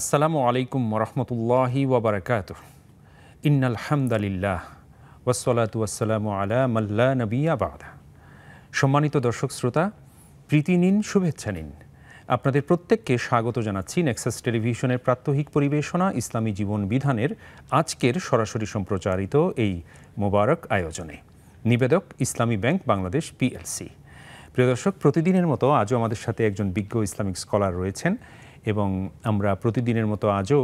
আসসালামু আলাইকুম রহমতুল্লাহি ওবরাকাত ইন্নাল হামদালিল্লাহ ওসলাতু আসসালামু আলা মাল্লা নবিয়াবাদ সম্মানিত দর্শক শ্রোতা প্রীতি নিন শুভেচ্ছা নিন আপনাদের প্রত্যেককে স্বাগত জানাচ্ছি নেক্সাস টেলিভিশনের প্রাত্যহিক পরিবেশনা ইসলামী জীবন বিধানের আজকের সরাসরি সম্প্রচারিত এই মোবারক আয়োজনে নিবেদক ইসলামী ব্যাংক বাংলাদেশ পিএলসি প্রিয় দর্শক প্রতিদিনের মতো আজও আমাদের সাথে একজন বিজ্ঞ ইসলামিক স্কলার রয়েছেন এবং আমরা প্রতিদিনের মতো আজও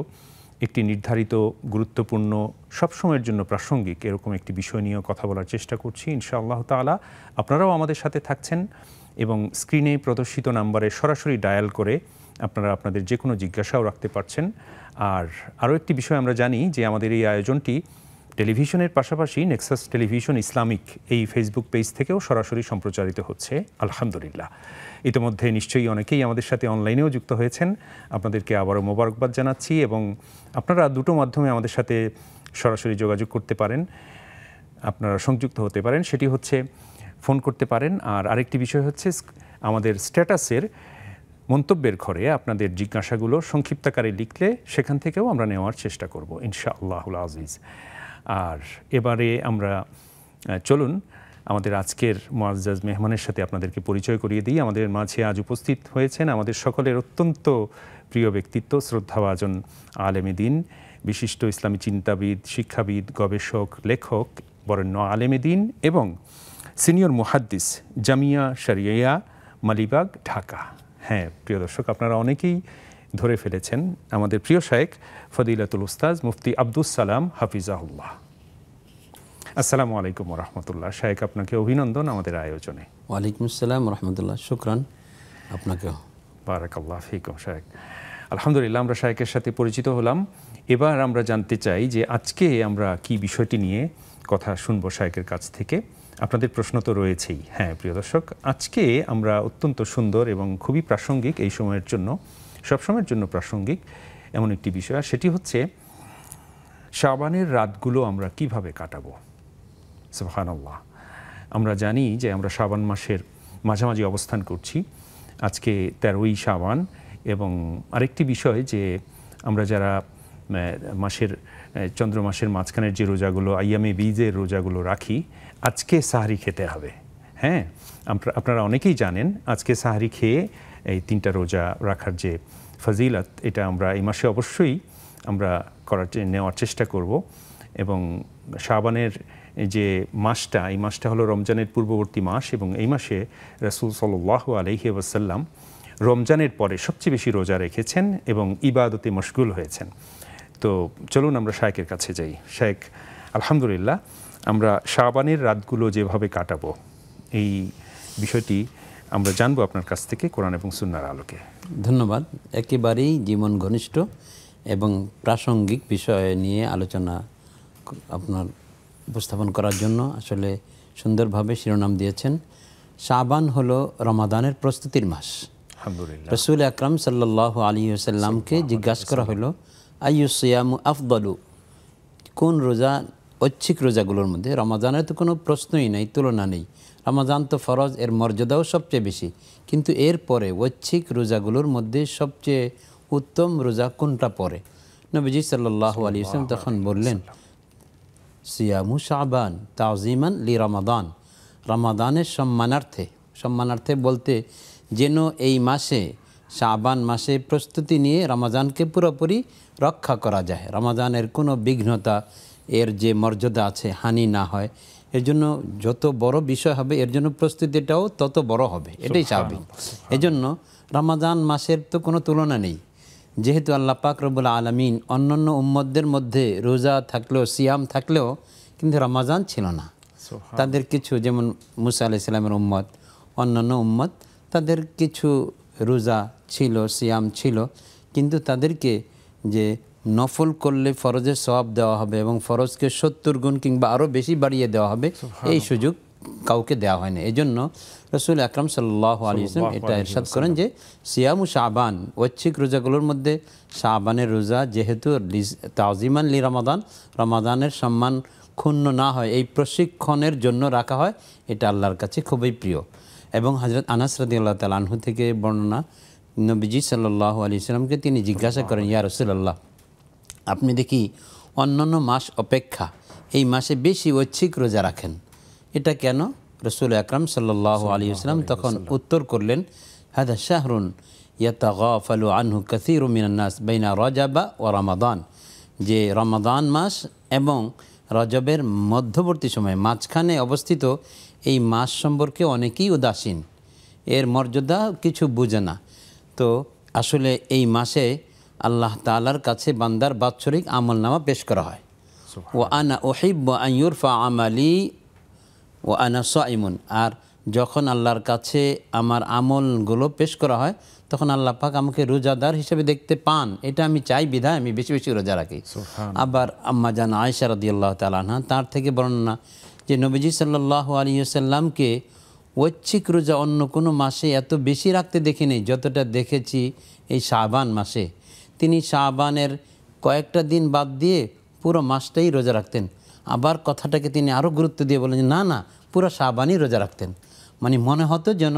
একটি নির্ধারিত গুরুত্বপূর্ণ সবসময়ের জন্য প্রাসঙ্গিক এরকম একটি বিষয় নিয়েও কথা বলার চেষ্টা করছি আল্লাহ তালা আপনারাও আমাদের সাথে থাকছেন এবং স্ক্রিনে প্রদর্শিত নাম্বারে সরাসরি ডায়াল করে আপনারা আপনাদের যে কোনো জিজ্ঞাসাও রাখতে পারছেন আর আরও একটি বিষয় আমরা জানি যে আমাদের এই আয়োজনটি টেলিভিশনের পাশাপাশি নেক্সাস টেলিভিশন ইসলামিক এই ফেসবুক পেজ থেকেও সরাসরি সম্প্রচারিত হচ্ছে আলহামদুলিল্লাহ ইতিমধ্যে নিশ্চয়ই অনেকেই আমাদের সাথে অনলাইনেও যুক্ত হয়েছেন আপনাদেরকে আবারও মোবারকবাদ জানাচ্ছি এবং আপনারা দুটো মাধ্যমে আমাদের সাথে সরাসরি যোগাযোগ করতে পারেন আপনারা সংযুক্ত হতে পারেন সেটি হচ্ছে ফোন করতে পারেন আর আরেকটি বিষয় হচ্ছে আমাদের স্ট্যাটাসের মন্তব্যের ঘরে আপনাদের জিজ্ঞাসাগুলো সংক্ষিপ্তাকারে লিখলে সেখান থেকেও আমরা নেওয়ার চেষ্টা করব ইনশাআল্লাহুল আজিজ আর এবারে আমরা চলুন আমাদের আজকের মোয়াজ্জাজ মেহমানের সাথে আপনাদেরকে পরিচয় করিয়ে দিই আমাদের মাঝে আজ উপস্থিত হয়েছেন আমাদের সকলের অত্যন্ত প্রিয় ব্যক্তিত্ব শ্রদ্ধাভাজন আলেমেদিন দিন বিশিষ্ট ইসলামী চিন্তাবিদ শিক্ষাবিদ গবেষক লেখক বরেণ্য আলেমেদিন দিন এবং সিনিয়র মুহাদ্দিস জামিয়া শরিয়া মালিবাগ ঢাকা হ্যাঁ প্রিয় দর্শক আপনারা অনেকেই ধরে ফেলেছেন আমাদের প্রিয় শায়েক ফদিলাতুল উস্তাজ মুফতি আব্দুস সালাম হাফিজাহুল্লাহ আসসালামু আলাইকুম রহমতুল্লাহ শায়েক আপনাকে অভিনন্দন আমাদের আয়োজনে ওয়ালাইকুম আসসালাম রহমতুল্লাহ শুক্রান আপনাকেও আল্লাহ ফিকুম শায়েক আলহামদুলিল্লাহ আমরা শায়েকের সাথে পরিচিত হলাম এবার আমরা জানতে চাই যে আজকে আমরা কি বিষয়টি নিয়ে কথা শুনবো শায়েকের কাছ থেকে আপনাদের প্রশ্ন তো রয়েছেই হ্যাঁ প্রিয় দর্শক আজকে আমরা অত্যন্ত সুন্দর এবং খুবই প্রাসঙ্গিক এই সময়ের জন্য সবসময়ের জন্য প্রাসঙ্গিক এমন একটি বিষয় আর সেটি হচ্ছে শাবানের রাতগুলো আমরা কিভাবে কাটাবো সুবহানাল্লাহ আমরা জানি যে আমরা শাবান মাসের মাঝামাঝি অবস্থান করছি আজকে তেরোই শাবান এবং আরেকটি বিষয় যে আমরা যারা মাসের চন্দ্র মাসের মাঝখানের যে রোজাগুলো আইয়ামে বীজের রোজাগুলো রাখি আজকে সাহারি খেতে হবে হ্যাঁ আপনারা অনেকেই জানেন আজকে সাহারি খেয়ে এই তিনটা রোজা রাখার যে ফজিলত এটা আমরা এই মাসে অবশ্যই আমরা করার নেওয়ার চেষ্টা করব এবং শাবানের যে মাসটা এই মাসটা হলো রমজানের পূর্ববর্তী মাস এবং এই মাসে রাসুল সাল্লাহ আলহি ওয়াসাল্লাম রমজানের পরে সবচেয়ে বেশি রোজা রেখেছেন এবং ইবাদতে মশগুল হয়েছেন তো চলুন আমরা শায়েকের কাছে যাই শায়েক আলহামদুলিল্লাহ আমরা শাবানের রাতগুলো যেভাবে কাটাবো এই বিষয়টি আমরা জানবো আপনার কাছ থেকে কোরআন এবং সুন্নার আলোকে ধন্যবাদ একেবারেই জীবন ঘনিষ্ঠ এবং প্রাসঙ্গিক বিষয় নিয়ে আলোচনা আপনার উপস্থাপন করার জন্য আসলে সুন্দরভাবে শিরোনাম দিয়েছেন সাবান হল রমাদানের প্রস্তুতির মাস রসুল আকরাম সাল্লাহ আলী সাল্লামকে জিজ্ঞাসা করা হলো আইউ সিয়ামু আফদলু কোন রোজা ঐচ্ছিক রোজাগুলোর মধ্যে রমাদানের তো কোনো প্রশ্নই নেই তুলনা নেই রমাজান তো ফরজ এর মর্যাদাও সবচেয়ে বেশি কিন্তু এর পরে ঐচ্ছিক রোজাগুলোর মধ্যে সবচেয়ে উত্তম রোজা কোনটা পরে নবীজি সাল্লাহ আলী ইসলাম তখন বললেন সিয়ামু শাহবান তাজিমান লি রমাদান রমাদানের সম্মানার্থে সম্মানার্থে বলতে যেন এই মাসে শাহবান মাসে প্রস্তুতি নিয়ে রমাজানকে পুরোপুরি রক্ষা করা যায় রমাজানের কোনো বিঘ্নতা এর যে মর্যাদা আছে হানি না হয় এর জন্য যত বড় বিষয় হবে এর জন্য প্রস্তুতিটাও তত বড় হবে এটাই স্বাভাবিক এজন্য রমাদান মাসের তো কোনো তুলনা নেই যেহেতু আল্লাহ পাক রবুল আলমিন অন্যান্য উম্মদদের মধ্যে রোজা থাকলেও সিয়াম থাকলেও কিন্তু রমাজান ছিল না তাদের কিছু যেমন মুসা আলি ইসলামের উম্মত অন্যান্য উম্মত তাদের কিছু রোজা ছিল সিয়াম ছিল কিন্তু তাদেরকে যে নফল করলে ফরজের সবাব দেওয়া হবে এবং ফরজকে সত্তর গুণ কিংবা আরও বেশি বাড়িয়ে দেওয়া হবে এই সুযোগ কাউকে দেওয়া হয় না এই জন্য রসুল আকরাম সাল্লাহ আলী ইসলাম এটা এরশাদ করেন যে সিয়ামু শাহবান ঐচ্ছিক রোজাগুলোর মধ্যে শাহবানের রোজা যেহেতু তাজিমান লি রমাদান রমাদানের সম্মান ক্ষুণ্ণ না হয় এই প্রশিক্ষণের জন্য রাখা হয় এটা আল্লাহর কাছে খুবই প্রিয় এবং হজরত আনাস রাদি আল্লাহ তাল আনহু থেকে বর্ণনা নবীজি সাল্লাহ আলি ইসলামকে তিনি জিজ্ঞাসা করেন ইয়া রসুল্লাহ আপনি দেখি অন্যান্য মাস অপেক্ষা এই মাসে বেশি ঐচ্ছিক রোজা রাখেন এটা কেন রসুল আকরাম সাল্লাহ আলী আসলাম তখন উত্তর করলেন হাদা শাহরুন ইয়াতা আনহু কাসির মিনান্নাস বাইনা রজাবা ও রমাদান যে রমাদান মাস এবং রজবের মধ্যবর্তী সময় মাঝখানে অবস্থিত এই মাস সম্পর্কে অনেকেই উদাসীন এর মর্যাদা কিছু বুঝে না তো আসলে এই মাসে আল্লাহ তালার কাছে বান্দার বাৎসরিক আমল নামা পেশ করা হয় ও আনা ওহিব আইউরফা আমালি ও আনা সাইমুন আর যখন আল্লাহর কাছে আমার আমলগুলো পেশ করা হয় তখন আল্লাহ পাক আমাকে রোজাদার হিসেবে দেখতে পান এটা আমি চাই বিধায় আমি বেশি বেশি রোজা রাখি আবার আম্মা জান আয়সা রদি আল্লাহ তালা তার থেকে বর্ণনা যে নবীজি সাল্লাহ আলিয়াল্লামকে ঐচ্ছিক রোজা অন্য কোনো মাসে এত বেশি রাখতে দেখিনি যতটা দেখেছি এই শাহবান মাসে তিনি শাহবানের কয়েকটা দিন বাদ দিয়ে পুরো মাসটাই রোজা রাখতেন আবার কথাটাকে তিনি আরও গুরুত্ব দিয়ে বলেন যে না না পুরো শাহবানই রোজা রাখতেন মানে মনে হতো যেন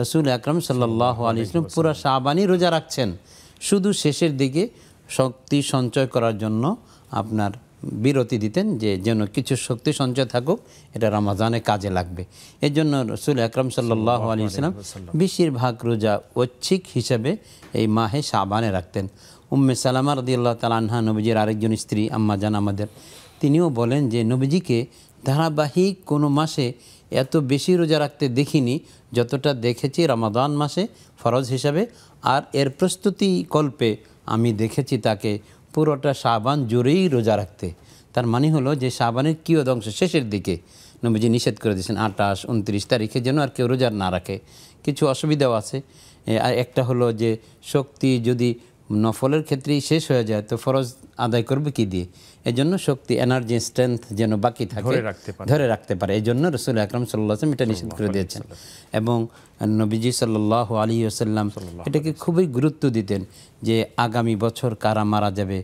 রসুল আকরম সাল্লাহ আলি ইসলাম পুরো শাহবানই রোজা রাখছেন শুধু শেষের দিকে শক্তি সঞ্চয় করার জন্য আপনার বিরতি দিতেন যে যেন কিছু শক্তি সঞ্চয় থাকুক এটা রমাজানে কাজে লাগবে এর জন্য রসুল আকরম সাল্লাহ আলি ইসলাম বেশিরভাগ রোজা ঐচ্ছিক হিসেবে এই মাহে সাবানে রাখতেন উম্মে সালামা রদিয়াল্লাহ আনহা নবীজির আরেকজন স্ত্রী আম্মা জান আমাদের তিনিও বলেন যে নবীজিকে ধারাবাহিক কোনো মাসে এত বেশি রোজা রাখতে দেখিনি যতটা দেখেছি রমাদান মাসে ফরজ হিসাবে আর এর প্রস্তুতি কল্পে আমি দেখেছি তাকে পুরোটা সাবান জুড়েই রোজা রাখতে তার মানে হলো যে সাবানের কিয় অধংশ শেষের দিকে নবীজি নিষেধ করে দিয়েছেন আঠাশ উনত্রিশ তারিখে যেন আর কেউ রোজার না রাখে কিছু অসুবিধাও আছে একটা হলো যে শক্তি যদি নফলের ক্ষেত্রেই শেষ হয়ে যায় তো ফরজ আদায় করবে কি দিয়ে এজন্য শক্তি এনার্জি স্ট্রেংথ যেন বাকি থাকে ধরে রাখতে পারে এই জন্য রসুল আকরম সাল্লাহ এটা নিষেধ করে দিয়েছেন এবং নবীজি সাল্লাহ আলী আসাল্লাম এটাকে খুবই গুরুত্ব দিতেন যে আগামী বছর কারা মারা যাবে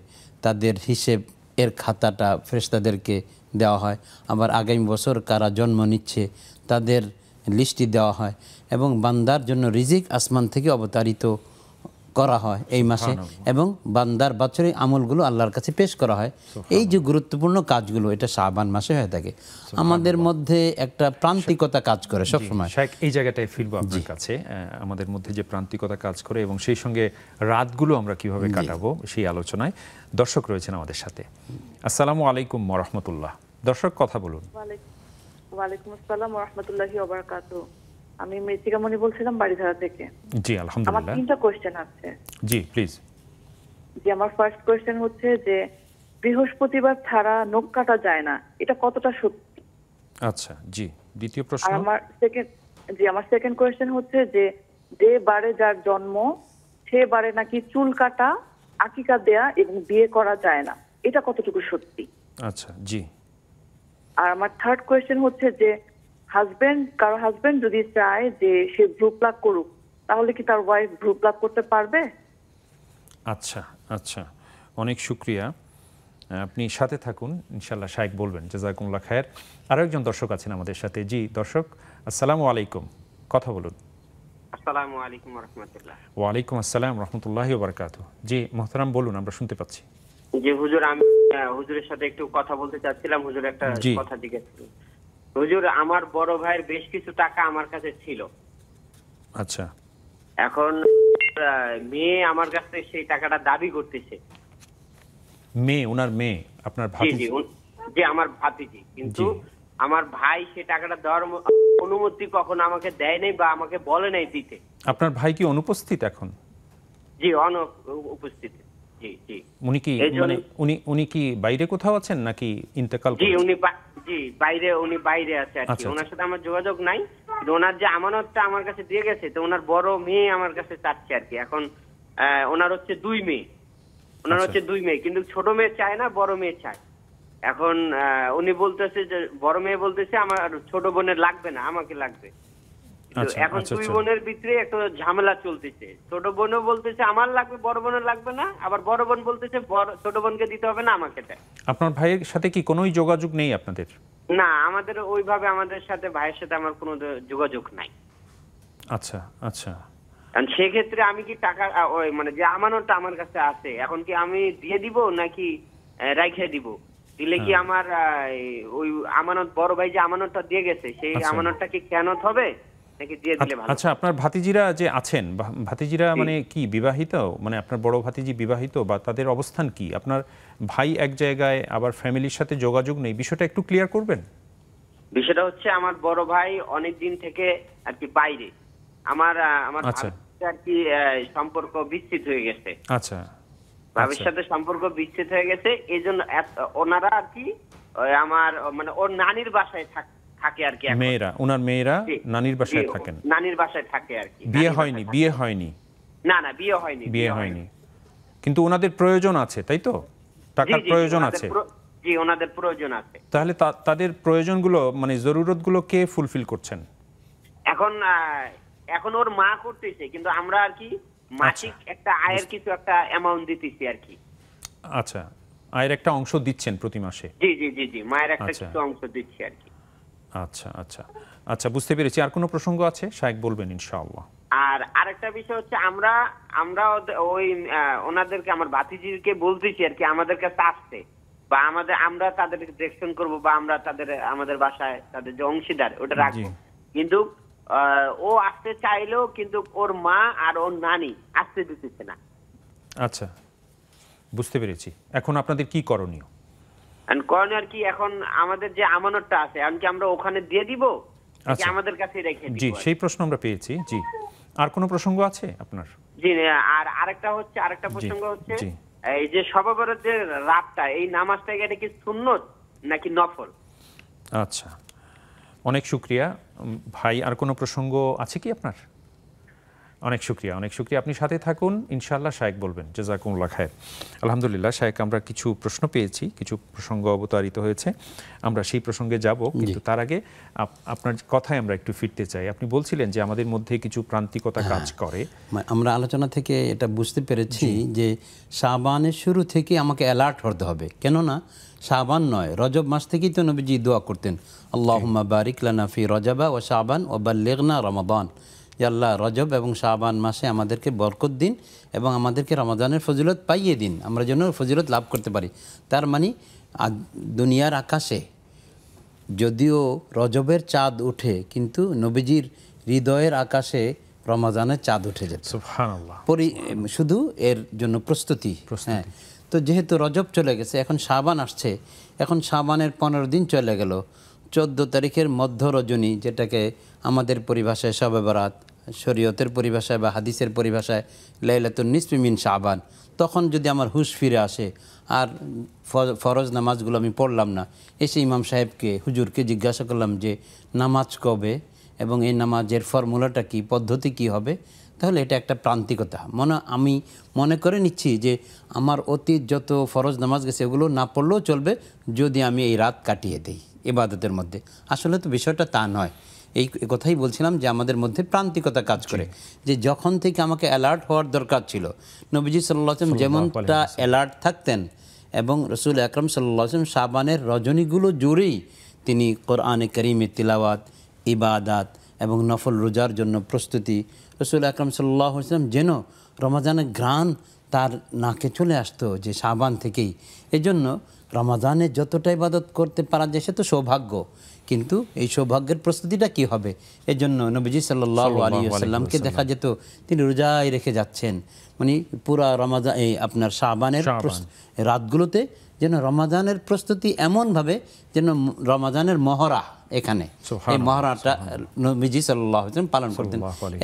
তাদের হিসেব এর খাতাটা ফ্রেস্তাদেরকে দেওয়া হয় আবার আগামী বছর কারা জন্ম নিচ্ছে তাদের লিস্টটি দেওয়া হয় এবং বান্দার জন্য রিজিক আসমান থেকে অবতারিত করা হয় এই মাসে এবং বান্দার বছরের আমলগুলো আল্লাহর কাছে পেশ করা হয় এই যে গুরুত্বপূর্ণ কাজগুলো এটা শাহবান মাসে হয়ে থাকে আমাদের মধ্যে একটা প্রান্তিকতা কাজ করে সবসময় শেখ এই জায়গাটায় ফিরবো আপনার কাছে আমাদের মধ্যে যে প্রান্তিকতা কাজ করে এবং সেই সঙ্গে রাতগুলো আমরা কিভাবে কাটাবো সেই আলোচনায় দর্শক রয়েছেন আমাদের সাথে আসসালামু আলাইকুম মরহমতুল্লাহ দর্শক কথা বলুন ওয়ালাইকুম আসসালাম রহমতুল্লাহি আমি মৃত্তিকামণি বলছিলাম বাড়িধারা থেকে জি আলহামদুলিল্লাহ আমার তিনটা কোশ্চেন আছে জি প্লিজ জি আমার ফার্স্ট কোশ্চেন হচ্ছে যে বৃহস্পতিবার ছাড়া নখ কাটা যায় না এটা কতটা সত্য আচ্ছা জি দ্বিতীয় প্রশ্ন আমার সেকেন্ড জি আমার সেকেন্ড কোশ্চেন হচ্ছে যে যে বারে যার জন্ম সে বারে নাকি চুল কাটা আকিকা দেয়া এবং বিয়ে করা যায় না এটা কতটুকু সত্যি আচ্ছা জি আর আমার থার্ড কোয়েশ্চেন হচ্ছে যে হাজব্যান্ড কারো হাজব্যান্ড যদি চায় যে সে ভ্রু প্লাক করুক তাহলে কি তার ওয়াইফ ভ্রু প্লাক করতে পারবে আচ্ছা আচ্ছা অনেক শুক্রিয়া আপনি সাথে থাকুন ইনশাল্লাহ শাইক বলবেন জাজাকুমুল্লা খায়ের আরও একজন দর্শক আছেন আমাদের সাথে জি দর্শক আসসালামু আলাইকুম কথা বলুন আসসালামু আলাইকুম রহমতুল্লাহ আসসালাম রহমতুল্লাহ বারকাত জি মোহতারাম বলুন আমরা শুনতে পাচ্ছি জি হুজুর আমি হুজুরের সাথে একটু কথা বলতে চাচ্ছিলাম হুজুর একটা কথা জিজ্ঞেস হুজুর আমার বড় ভাইয়ের বেশ কিছু টাকা আমার কাছে ছিল আচ্ছা এখন মেয়ে আমার কাছে সেই টাকাটা দাবি করতেছে মেয়ে ওনার মেয়ে আপনার ভাতিজি যে আমার ভাতিজি কিন্তু আমার ভাই সে টাকাটা দেওয়ার অনুমতি কখন আমাকে দেয় নাই বা আমাকে বলে নাই দিতে আপনার ভাই কি অনুপস্থিত এখন জি অন উপস্থিত জি জি উনি কি মানে উনি উনি কি বাইরে কোথাও আছেন নাকি ইন্তেকাল জি উনি জি বাইরে উনি বাইরে আছে আর কি আচ্ছা, আচ্ছা। ওনার সাথে আমার যোগাযোগ নাই ওনার যে আমানতটা আমার কাছে দিয়ে গেছে তো ওনার বড় মেয়ে আমার কাছে চাচ্ছে আর কি এখন আহ, ওনার হচ্ছে দুই মেয়ে ওনার আচ্ছা। হচ্ছে দুই মেয়ে কিন্তু ছোট মেয়ে চায় না বড় মেয়ে চায় এখন আহ, উনি বলতেছে যে বড় মেয়ে বলতেছে আমার ছোট বোনের লাগবে না আমাকে লাগবে আচ্ছা, এখন আচ্ছা, দুই আচ্ছা। বোনের ভিতরে একটা ঝামেলা চলতেছে ছোট বোনও বলতেছে আমার লাগবে বড় লাগবে না আবার বড় বোন বলতেছে ছোট বোনকে দিতে হবে না আমাকে আপনার ভাইয়ের সাথে কি যোগাযোগ নেই আপনাদের না আমাদের ওইভাবে আমাদের সাথে ভাইয়ের সাথে আমার কোনো যোগাযোগ নাই আচ্ছা আচ্ছা কারণ সেক্ষেত্রে আমি কি টাকা ওই মানে যে আমানতটা আমার কাছে আছে এখন কি আমি দিয়ে দিব নাকি রাইখে দিব দিলে কি হ্যাঁ। আমার ওই আমানত বড় ভাই যে আমানতটা দিয়ে গেছে সেই আমানতটা কি খেয়ানত হবে আচ্ছা আপনার ভাতিজিরা যে আছেন ভাতিজিরা মানে কি বিবাহিত মানে আপনার বড় ভাতিজি বিবাহিত বা তাদের অবস্থান কি আপনার ভাই এক জায়গায় আবার ফ্যামিলির সাথে যোগাযোগ নেই বিষয়টা একটু ক্লিয়ার করবেন বিষয়টা হচ্ছে আমার বড় ভাই অনেক দিন থেকে আর কি বাইরে আমার আমার আচ্ছা। আর কি সম্পর্ক বিচ্ছিত হয়ে গেছে আচ্ছা ভাবির আচ্ছা। সাথে সম্পর্ক বিচ্ছিত হয়ে গেছে এই জন্য ওনারা আর কি আমার মানে ওর নানির বাসায় থাকতো থাকে আর কি মেয়েরা ওনার মেয়েরা নানির বাসায় থাকেন নানির বাসায় থাকে আর কি বিয়ে হয়নি বিয়ে হয়নি না না বিয়ে হয়নি বিয়ে হয়নি কিন্তু ওনাদের প্রয়োজন আছে তাই তো টাকার প্রয়োজন আছে জি ওনাদের প্রয়োজন আছে তাহলে তাদের প্রয়োজনগুলো মানে জরুরতগুলো কে ফুলফিল করছেন এখন এখন ওর মা করতেছে কিন্তু আমরা আর কি মাসিক আচ্ছা, একটা আয়ের কিছু একটা অ্যামাউন্ট দিতেছি আর কি আচ্ছা আয়ের একটা অংশ দিচ্ছেন প্রতি মাসে জি জি জি জি মায়ের একটা আচ্ছা। কিছু অংশ দিচ্ছি আর কি আচ্ছা আচ্ছা আচ্ছা বুঝতে পেরেছি আর কোনো প্রসঙ্গ আছে শায়েক বলবেন ইনশাআল্লাহ আর আরেকটা বিষয় হচ্ছে আমরা আমরা ওই ওনাদেরকে আমার ভাতিজিকে বলতেছি আর কি আমাদের কাছে আসতে বা আমাদের আমরা তাদের ডিরেকশন করব বা আমরা তাদের আমাদের বাসায় তাদের যে অংশীদার ওটা রাখবো কিন্তু ও আসতে চাইলেও কিন্তু ওর মা আর ওর নানি আসতে দিতেছে না আচ্ছা বুঝতে পেরেছি এখন আপনাদের কি করণীয় আর কি এখন আমাদের যে আমানতটা আছে কি আমরা ওখানে দিয়ে দিব আচ্ছা। আমাদের কাছে রেখে জি সেই প্রশ্ন আমরা পেয়েছি জি আর কোনো প্রসঙ্গ আছে আপনার জি আর আরেকটা হচ্ছে আরেকটা প্রসঙ্গ হচ্ছে এই যে সবাবরের যে রাতটা এই নামাজটা এটা কি সুন্নত নাকি নফল আচ্ছা অনেক শুক্রিয়া ভাই আর কোনো প্রসঙ্গ আছে কি আপনার অনেক শুক্রিয়া অনেক শুক্রিয়া আপনি সাথে থাকুন ইনশাল্লাহ শায়েক বলবেন জেজাকুমুল্লা খায়ের আলহামদুলিল্লাহ শায়েক আমরা কিছু প্রশ্ন পেয়েছি কিছু প্রসঙ্গ অবতারিত হয়েছে আমরা সেই প্রসঙ্গে যাব কিন্তু তার আগে আপনার কথায় আমরা একটু ফিরতে চাই আপনি বলছিলেন যে আমাদের মধ্যে কিছু প্রান্তিকতা কাজ হ্যাঁ। করে আমরা আলোচনা থেকে এটা বুঝতে পেরেছি যে সাবানের শুরু থেকে আমাকে অ্যালার্ট হতে হবে কেননা সাবান নয় রজব মাস থেকেই তো নবীজি দোয়া করতেন আল্লাহ বারিক লানা ফি রজাবা ও সাবান ও বা লেগনা রমাবান আল্লাহ রজব এবং শাহবান মাসে আমাদেরকে বরকত দিন এবং আমাদেরকে রমাদানের ফজিলত পাইয়ে দিন আমরা যেন ফজিলত লাভ করতে পারি তার মানে দুনিয়ার আকাশে যদিও রজবের চাঁদ ওঠে কিন্তু নবীজির হৃদয়ের আকাশে রমাজানের চাঁদ উঠে যেত পরি শুধু এর জন্য প্রস্তুতি হ্যাঁ তো যেহেতু রজব চলে গেছে এখন সাবান আসছে এখন সাবানের পনেরো দিন চলে গেল চোদ্দ তারিখের মধ্য রজনী যেটাকে আমাদের পরিভাষায় সবে বরাত শরীয়তের পরিভাষায় বা হাদিসের পরিভাষায় লাইলাতুল নিসপি মিন শাহবান তখন যদি আমার হুশ ফিরে আসে আর ফরজ নামাজগুলো আমি পড়লাম না এসে ইমাম সাহেবকে হুজুরকে জিজ্ঞাসা করলাম যে নামাজ কবে এবং এই নামাজের ফর্মুলাটা কি পদ্ধতি কি হবে তাহলে এটা একটা প্রান্তিকতা মনে আমি মনে করে নিচ্ছি যে আমার অতীত যত ফরজ নামাজ গেছে এগুলো না পড়লেও চলবে যদি আমি এই রাত কাটিয়ে দিই এবাদতের মধ্যে আসলে তো বিষয়টা তা নয় এই কথাই বলছিলাম যে আমাদের মধ্যে প্রান্তিকতা কাজ করে যে যখন থেকে আমাকে অ্যালার্ট হওয়ার দরকার ছিল নবীজি আসলাম যেমনটা অ্যালার্ট থাকতেন এবং রসুল আকরম আসলাম সাবানের রজনীগুলো জোরেই তিনি কোরআনে করিমে তিলাওয়াত ইবাদাত এবং নফল রোজার জন্য প্রস্তুতি রসুল আকরম সাল্লাহ আসলাম যেন রমাজানের ঘ্রাণ তার নাকে চলে আসতো যে সাবান থেকেই এজন্য রমাজানে যতটা ইবাদত করতে পারা যায় সে তো সৌভাগ্য কিন্তু এই সৌভাগ্যের প্রস্তুতিটা কি হবে এর জন্য নবীজি সাল্লাহ আলী আসাল্লামকে দেখা যেত তিনি রোজায় রেখে যাচ্ছেন মানে পুরা রমাজান এই আপনার শাহবানের রাতগুলোতে যেন রমাজানের প্রস্তুতি এমনভাবে যেন রমাজানের মহরা এখানে এই মহারাটা নবীজি সাল্লাহ পালন করতেন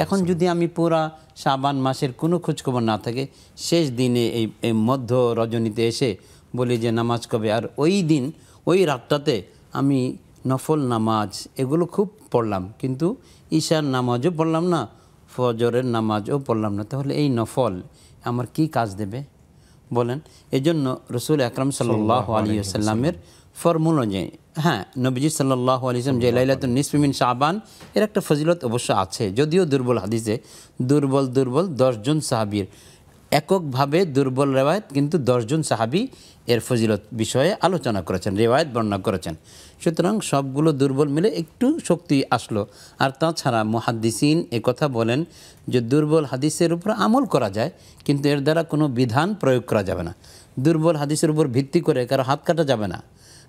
এখন যদি আমি পুরা শাবান মাসের কোনো খোঁজখবর না থাকে শেষ দিনে এই মধ্য রজনীতে এসে বলি যে নামাজ কবে আর ওই দিন ওই রাতটাতে আমি নফল নামাজ এগুলো খুব পড়লাম কিন্তু ঈশার নামাজও পড়লাম না ফজরের নামাজও পড়লাম না তাহলে এই নফল আমার কি কাজ দেবে বলেন জন্য রসুল আকরম সাল্লাহ আলী আসাল্লামের ফর্মুল অনুযায়ী হ্যাঁ নবীজি সাল্লাহ আলিয়াম যে লাইলাতুল নিসমিন শাহবান এর একটা ফজিলত অবশ্য আছে যদিও দুর্বল হাদিসে দুর্বল দুর্বল দশজন সাহাবির এককভাবে দুর্বল রেওয়ায়ত কিন্তু দশজন সাহাবি এর ফজিলত বিষয়ে আলোচনা করেছেন রেওয়ায়ত বর্ণনা করেছেন সুতরাং সবগুলো দুর্বল মিলে একটু শক্তি আসলো আর তাছাড়া মহাদ্দিসিন কথা বলেন যে দুর্বল হাদিসের উপর আমল করা যায় কিন্তু এর দ্বারা কোনো বিধান প্রয়োগ করা যাবে না দুর্বল হাদিসের উপর ভিত্তি করে কারো হাত কাটা যাবে না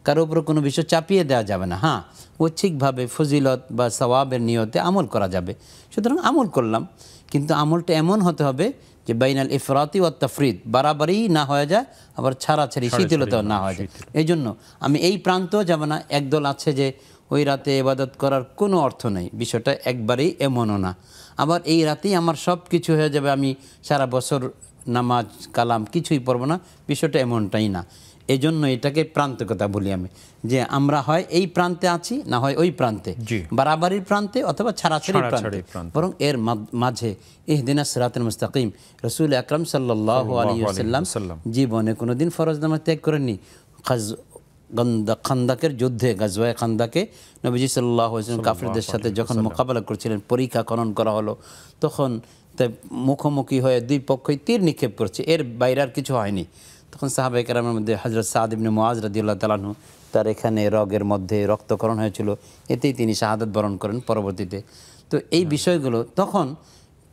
কারো উপর কোনো বিষয় চাপিয়ে দেওয়া যাবে না হ্যাঁ ঐচ্ছিকভাবে ফজিলত বা সবাবের নিয়তে আমল করা যাবে সুতরাং আমল করলাম কিন্তু আমলটা এমন হতে হবে যে বাইনাল ইফরাতি ও তফরিদ বারাবারই না হয়ে যায় আবার ছাড়াছাড়ি শিথিলতাও না হয়ে যায় এই জন্য আমি এই প্রান্তও যাব না একদল আছে যে ওই রাতে এবাদত করার কোনো অর্থ নেই বিষয়টা একবারেই এমনও না আবার এই রাতেই আমার সব কিছু হয়ে যাবে আমি সারা বছর নামাজ কালাম কিছুই পড়ব না বিষয়টা এমনটাই না এজন্য এটাকে প্রান্তিকতা বলি আমি যে আমরা হয় এই প্রান্তে আছি না হয় ওই প্রান্তে বারাবারির প্রান্তে অথবা ছাড়াছড়ি প্রান্তে বরং এর মাঝে ইহদিনা সিরাতুল মুস্তাকিম রসুল আকরম সাল্লাহ আলী সাল্লাম জীবনে কোনোদিন ফরজ নামাজ ত্যাগ করেননি খান্দাকের যুদ্ধে গাজওয়ায় খান্দাকে নবীজি সাল্লাহ কাফিরদের সাথে যখন মোকাবেলা করছিলেন পরীক্ষা খনন করা হলো তখন মুখোমুখি হয়ে দুই পক্ষই তীর নিক্ষেপ করছে এর বাইরে আর কিছু হয়নি তখন সাহাবে কেরামের মধ্যে হজরত সাদ ইবনে মোয়াজ রাদিউল্লাহ তালাহু তার এখানে রগের মধ্যে রক্তকরণ হয়েছিল এতেই তিনি শাহাদত বরণ করেন পরবর্তীতে তো এই বিষয়গুলো তখন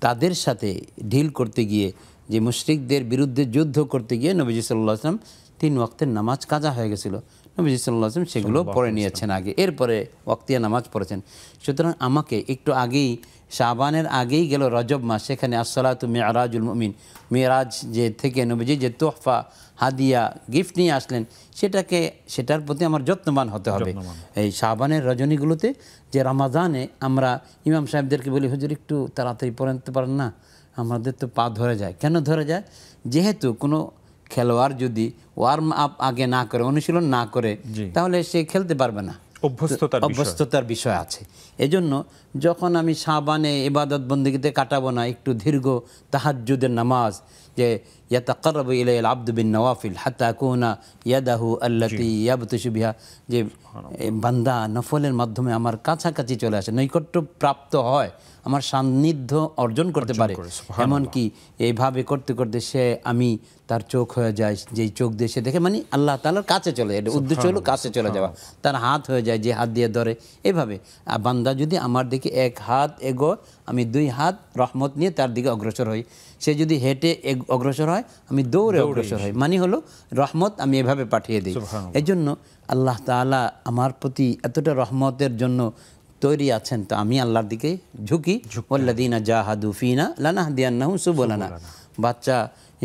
তাদের সাথে ঢিল করতে গিয়ে যে মুশরিকদের বিরুদ্ধে যুদ্ধ করতে গিয়ে নবীজি সাল্লাহ আসলাম তিন ওয়াক্তের নামাজ কাজা হয়ে গেছিলো নবীজি সাল্লাহ আসলাম সেগুলো পড়ে নিয়েছেন আগে এরপরে ওয়াক্তিয়া নামাজ পড়েছেন সুতরাং আমাকে একটু আগেই শাহবানের আগেই গেল রজব মাস সেখানে আসসালাত মেয়ারাজুল মমিন মেয়ারাজ যে থেকে নবীজি যে তোহফা হাদিয়া গিফট নিয়ে আসলেন সেটাকে সেটার প্রতি আমার যত্নবান হতে হবে এই শাহবানের রজনীগুলোতে যে রামাজানে আমরা ইমাম সাহেবদেরকে বলি হুজুর একটু তাড়াতাড়ি পড়াতে পারেন না আমাদের তো পা ধরে যায় কেন ধরে যায় যেহেতু কোনো খেলোয়াড় যদি ওয়ার্ম আপ আগে না করে অনুশীলন না করে তাহলে সে খেলতে পারবে না অভ্যস্ততার বিষয় আছে এজন্য যখন আমি সাবানে ইবাদত বন্দীতে কাটাবো না একটু দীর্ঘ তাহাজুদের নামাজ যে ইয়াতাকরব ইলাই আব্দ বিন নওয়াফিল হাত্তা কুহনা ইয়াদাহু আল্লাতি ইয়াবতুসু বিহা যে বান্দা নফলের মাধ্যমে আমার কাছাকাছি চলে আসে নৈকট্য প্রাপ্ত হয় আমার সান্নিধ্য অর্জন করতে পারে এমনকি এইভাবে করতে করতে সে আমি তার চোখ হয়ে যায় যেই চোখ দিয়ে সে দেখে মানে আল্লাহ তালার কাছে চলে যায় উদ্দেশ্য হলো কাছে চলে যাওয়া তার হাত হয়ে যায় যে হাত দিয়ে ধরে এভাবে বান্দা যদি আমার দিকে এক হাত এগো আমি দুই হাত রহমত নিয়ে তার দিকে অগ্রসর হই সে যদি হেঁটে অগ্রসর হয় আমি দৌড়ে অগ্রসর হই মানে হলো রহমত আমি এভাবে পাঠিয়ে দিই এই জন্য আল্লাহ তালা আমার প্রতি এতটা রহমতের জন্য তৈরি আছেন তো আমি আল্লাহর দিকে ঝুঁকি ওল্লাদিনা জাহাদু ফিনা লানাহ বলে না বাচ্চা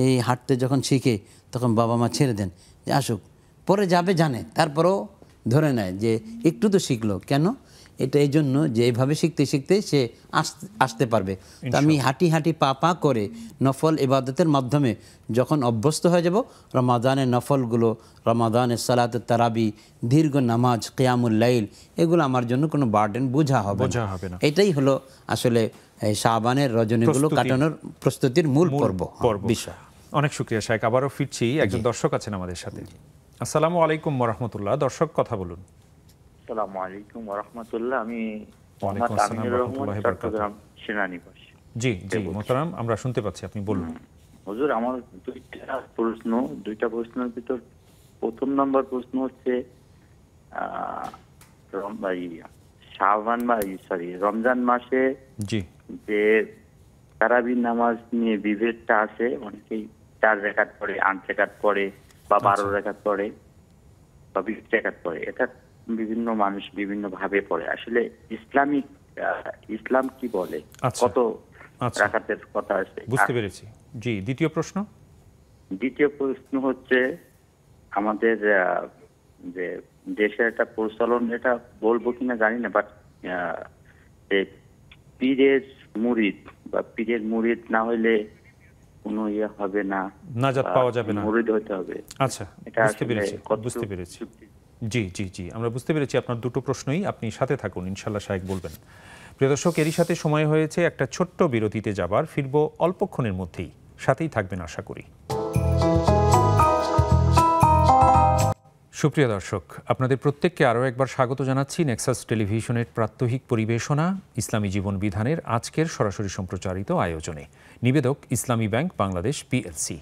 এই হাঁটতে যখন শিখে তখন বাবা মা ছেড়ে দেন যে আসুক পরে যাবে জানে তারপরেও ধরে নেয় যে একটু তো শিখলো কেন এটা এই জন্য যে এইভাবে শিখতে শিখতে সে আসতে পারবে তো আমি হাঁটি হাঁটি পা পা করে নফল ইবাদতের মাধ্যমে যখন অভ্যস্ত হয়ে যাব রমাদানের নফলগুলো রমাদানের সালাত তারাবি দীর্ঘ নামাজ লাইল এগুলো আমার জন্য কোনো বার্ডেন বোঝা হবে না এটাই হলো আসলে শাহবানের রজনীগুলো কাটানোর প্রস্তুতির মূল পর্ব বিষয় অনেক শুক্রিয়া শাহেক আবারও ফিরছি একজন দর্শক আছেন আমাদের সাথে আসসালামু আলাইকুম রহমতুল্লাহ দর্শক কথা বলুন আসসালামু আলাইকুম ওয়া রাহমাতুল্লাহ আমি চট্টগ্রাম সেনানিবাস জি জি আমরা শুনতে পাচ্ছি আপনি বলুন হুজুর আমার দুইটা প্রশ্ন দুইটা প্রশ্নের ভিতর প্রথম প্রশ্ন হচ্ছে শাহবান বা সরি রমজান মাসে জি যে তারাবি নামাজ নিয়ে বিভেদটা আছে অনেকেই চার রেখাত পড়ে আট রেখাত পড়ে বা বারো আচ্ছা। রেখাত পড়ে বা বিশ রেখাত পড়ে এটা বিভিন্ন মানুষ বিভিন্ন ভাবে পড়ে আসলে ইসলামিক ইসলাম কি বলে আচ্ছা। কত আচ্ছা। রাখাতের কথা আছে বুঝতে পেরেছি জি দ্বিতীয় প্রশ্ন দ্বিতীয় প্রশ্ন হচ্ছে আমাদের যে দেশের একটা প্রচলন এটা বলবো কিনা জানি না বাট পীরের মুরিদ বা পীরের মুরিদ না হইলে কোনো ইয়ে হবে না নাজাত পাওয়া যাবে না মুরিদ হইতে হবে আচ্ছা বুঝতে পেরেছি বুঝতে পেরেছি জি জি জি আমরা বুঝতে পেরেছি আপনার দুটো প্রশ্নই আপনি সাথে থাকুন ইনশাল্লাহ সাহেব বলবেন প্রিয় দর্শক এরই সাথে সময় হয়েছে একটা ছোট্ট বিরতিতে যাবার ফিরব অল্পক্ষণের মধ্যেই সাথেই থাকবেন আশা করি সুপ্রিয় দর্শক আপনাদের প্রত্যেককে আরও একবার স্বাগত জানাচ্ছি নেক্সাস টেলিভিশনের প্রাত্যহিক পরিবেশনা ইসলামী জীবন বিধানের আজকের সরাসরি সম্প্রচারিত আয়োজনে নিবেদক ইসলামী ব্যাংক বাংলাদেশ পিএলসি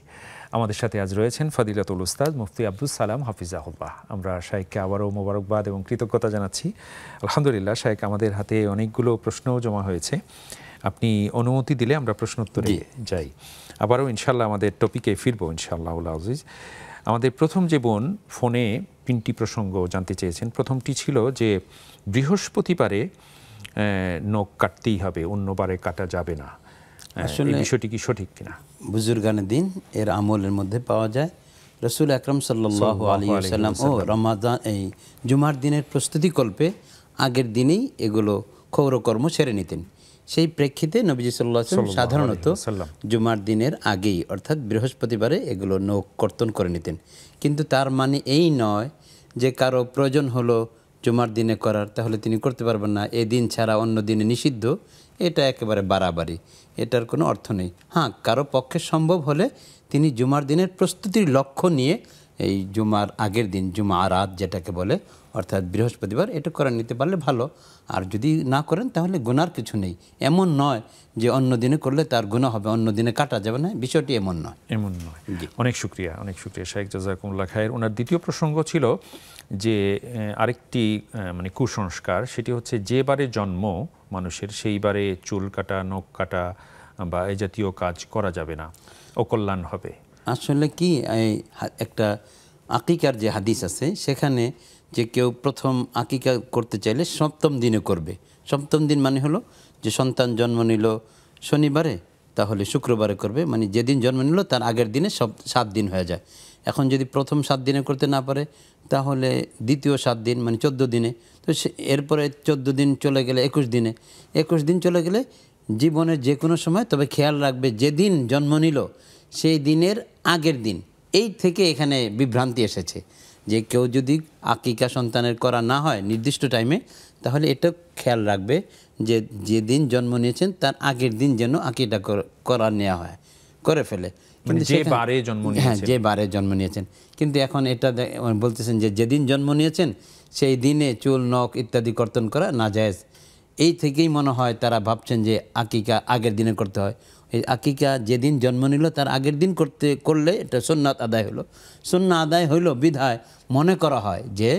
আমাদের সাথে আজ রয়েছেন ফদিলাতুল উস্তাদ মুফতি আব্দুল সালাম হাফিজাহুল্লাহ আমরা শাহেককে আবারও মোবারকবাদ এবং কৃতজ্ঞতা জানাচ্ছি আলহামদুলিল্লাহ শাহেক আমাদের হাতে অনেকগুলো প্রশ্নও জমা হয়েছে আপনি অনুমতি দিলে আমরা প্রশ্ন উত্তরে যাই আবারও ইনশাল্লাহ আমাদের টপিকে ফিরবো ইনশাল্লাহ আজিজ আমাদের প্রথম যে বোন ফোনে তিনটি প্রসঙ্গ জানতে চেয়েছেন প্রথমটি ছিল যে বৃহস্পতিবারে নখ কাটতেই হবে অন্যবারে কাটা যাবে না হ্যাঁ, আসলে বিষয়টি কি সঠিক কিনা দিন এর আমলের মধ্যে পাওয়া যায় রসুল আকরম সাল্লাহ ও রমাদান এই জুমার দিনের আগের দিনেই এগুলো নিতেন সেই প্রেক্ষিতে নবীজি সাল্লাহ সাধারণত জুমার দিনের আগেই অর্থাৎ বৃহস্পতিবারে এগুলো নৌ কর্তন করে নিতেন কিন্তু তার মানে এই নয় যে কারো প্রয়োজন হলো জুমার দিনে করার তাহলে তিনি করতে পারবেন না এ দিন ছাড়া অন্য দিনে নিষিদ্ধ এটা একেবারে বাড়াবাড়ি এটার কোনো অর্থ নেই হ্যাঁ কারো পক্ষে সম্ভব হলে তিনি জুমার দিনের প্রস্তুতির লক্ষ্য নিয়ে এই জুমার আগের দিন জুমা রাত যেটাকে বলে অর্থাৎ বৃহস্পতিবার এটা করে নিতে পারলে ভালো আর যদি না করেন তাহলে গুনার কিছু নেই এমন নয় যে অন্য দিনে করলে তার গুণা হবে অন্য দিনে কাটা যাবে না বিষয়টি এমন নয় এমন নয় অনেক শুক্রিয়া অনেক শুক্রিয়া শাহেক জাজাকুমুল্লা খায়ের ওনার দ্বিতীয় প্রসঙ্গ ছিল যে আরেকটি মানে কুসংস্কার সেটি হচ্ছে যে বারে জন্ম মানুষের সেইবারে চুল কাটা নখ কাটা বা এই জাতীয় কাজ করা যাবে না অকল্যাণ হবে আসলে কি একটা আকিকার যে হাদিস আছে সেখানে যে কেউ প্রথম আকিকা করতে চাইলে সপ্তম দিনে করবে সপ্তম দিন মানে হলো যে সন্তান জন্ম নিল শনিবারে তাহলে শুক্রবারে করবে মানে যেদিন জন্ম নিল তার আগের দিনে সব সাত দিন হয়ে যায় এখন যদি প্রথম সাত দিনে করতে না পারে তাহলে দ্বিতীয় সাত দিন মানে চোদ্দ দিনে তো এরপরে চোদ্দো দিন চলে গেলে একুশ দিনে একুশ দিন চলে গেলে জীবনের যে কোনো সময় তবে খেয়াল রাখবে যেদিন জন্ম নিল সেই দিনের আগের দিন এই থেকে এখানে বিভ্রান্তি এসেছে যে কেউ যদি আকিকা সন্তানের করা না হয় নির্দিষ্ট টাইমে তাহলে এটা খেয়াল রাখবে যে যেদিন জন্ম নিয়েছেন তার আগের দিন যেন আঁকিটা করা নেওয়া হয় করে ফেলে হ্যাঁ, যে বারে জন্ম নিয়েছেন কিন্তু এখন এটা বলতেছেন যে যেদিন জন্ম নিয়েছেন সেই দিনে চুল নখ ইত্যাদি কর্তন করা না যায় এই থেকেই মনে হয় তারা ভাবছেন যে আকিকা আগের দিনে করতে হয় এই আকিকা যেদিন জন্ম নিল তার আগের দিন করতে করলে এটা সোননাথ আদায় হলো সোননা আদায় হইল বিধায় মনে করা হয় যে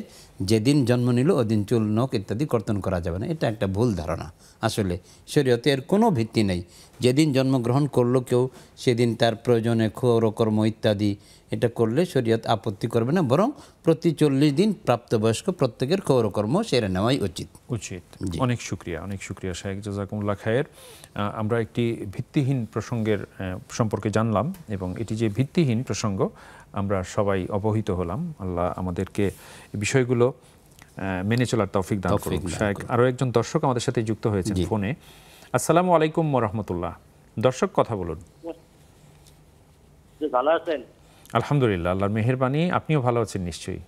যেদিন জন্ম নিল ওদিন চুল নখ ইত্যাদি কর্তন করা যাবে না এটা একটা ভুল ধারণা আসলে শরীয়তে এর কোনো ভিত্তি নেই যেদিন জন্মগ্রহণ করলো কেউ সেদিন তার প্রয়োজনে ক্ষৌরকর্ম ইত্যাদি এটা করলে শরীয়ত আপত্তি করবে না বরং প্রতি চল্লিশ দিন প্রাপ্তবয়স্ক প্রত্যেকের খোরকর্ম সেরে নেওয়াই উচিত উচিত অনেক শুক্রিয়া অনেক শুক্রিয়া শাহেক জাজাকুমুল্লা খায়ের আমরা একটি ভিত্তিহীন প্রসঙ্গের সম্পর্কে জানলাম এবং এটি যে ভিত্তিহীন প্রসঙ্গ আমরা সবাই অবহিত হলাম আল্লাহ আমাদেরকে বিষয়গুলো মেনে চলার তৌফিক দান করুন আরও একজন দর্শক আমাদের সাথে যুক্ত হয়েছে ফোনে আসসালামু আলাইকুম রহমতুল্লাহ দর্শক কথা বলুন ভালো আছেন আলহামদুলিল্লাহ আল্লাহর আপনিও ভালো আছেন নিশ্চয়ই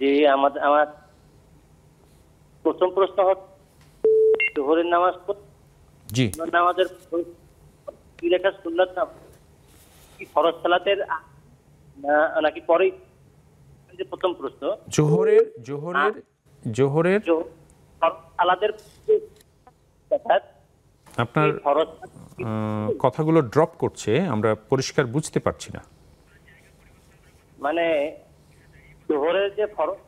জি আমাদের আমার প্রথম প্রশ্ন জোহরের নামাজ জি নামাজের কি লেখা সুন্নাত কি ফরজ সালাতের নাকি পরে যে প্রথম প্রশ্ন জোহরের জোহরের হ্যাঁ। জোহরের আলাদের আপনার কথাগুলো ড্রপ করছে আমরা পরিষ্কার বুঝতে পারছি না মানে জোহরের যে ফরজ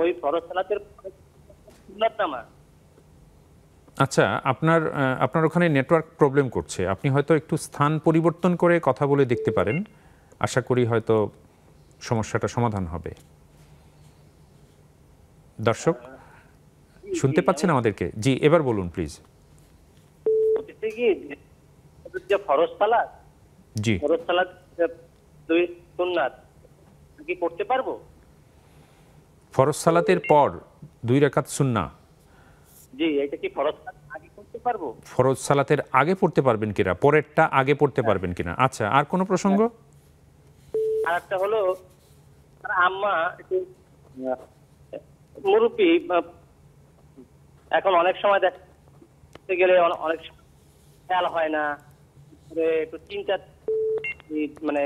ওই ফরজ সালাতের আচ্ছা আপনার আপনার ওখানে নেটওয়ার্ক প্রবলেম করছে আপনি হয়তো একটু স্থান পরিবর্তন করে কথা বলে দেখতে পারেন আশা করি হয়তো সমস্যাটা সমাধান হবে দর্শক শুনতে পাচ্ছেন আমাদেরকে জি এবার বলুন প্লিজ জি ফরজ সালাতের পর দুই রেখাত সুন্না জি এটা কি ফরজ ফরজ সালাতের আগে পড়তে পারবেন কিনা পরেরটা আগে পড়তে পারবেন কিনা আচ্ছা আর কোনো প্রসঙ্গ হ্যাঁ। আর একটা হলো আম্মা মুরুপি এখন অনেক সময় দেখতে গেলে অনেক খেয়াল হয় না একটু চিন্তা মানে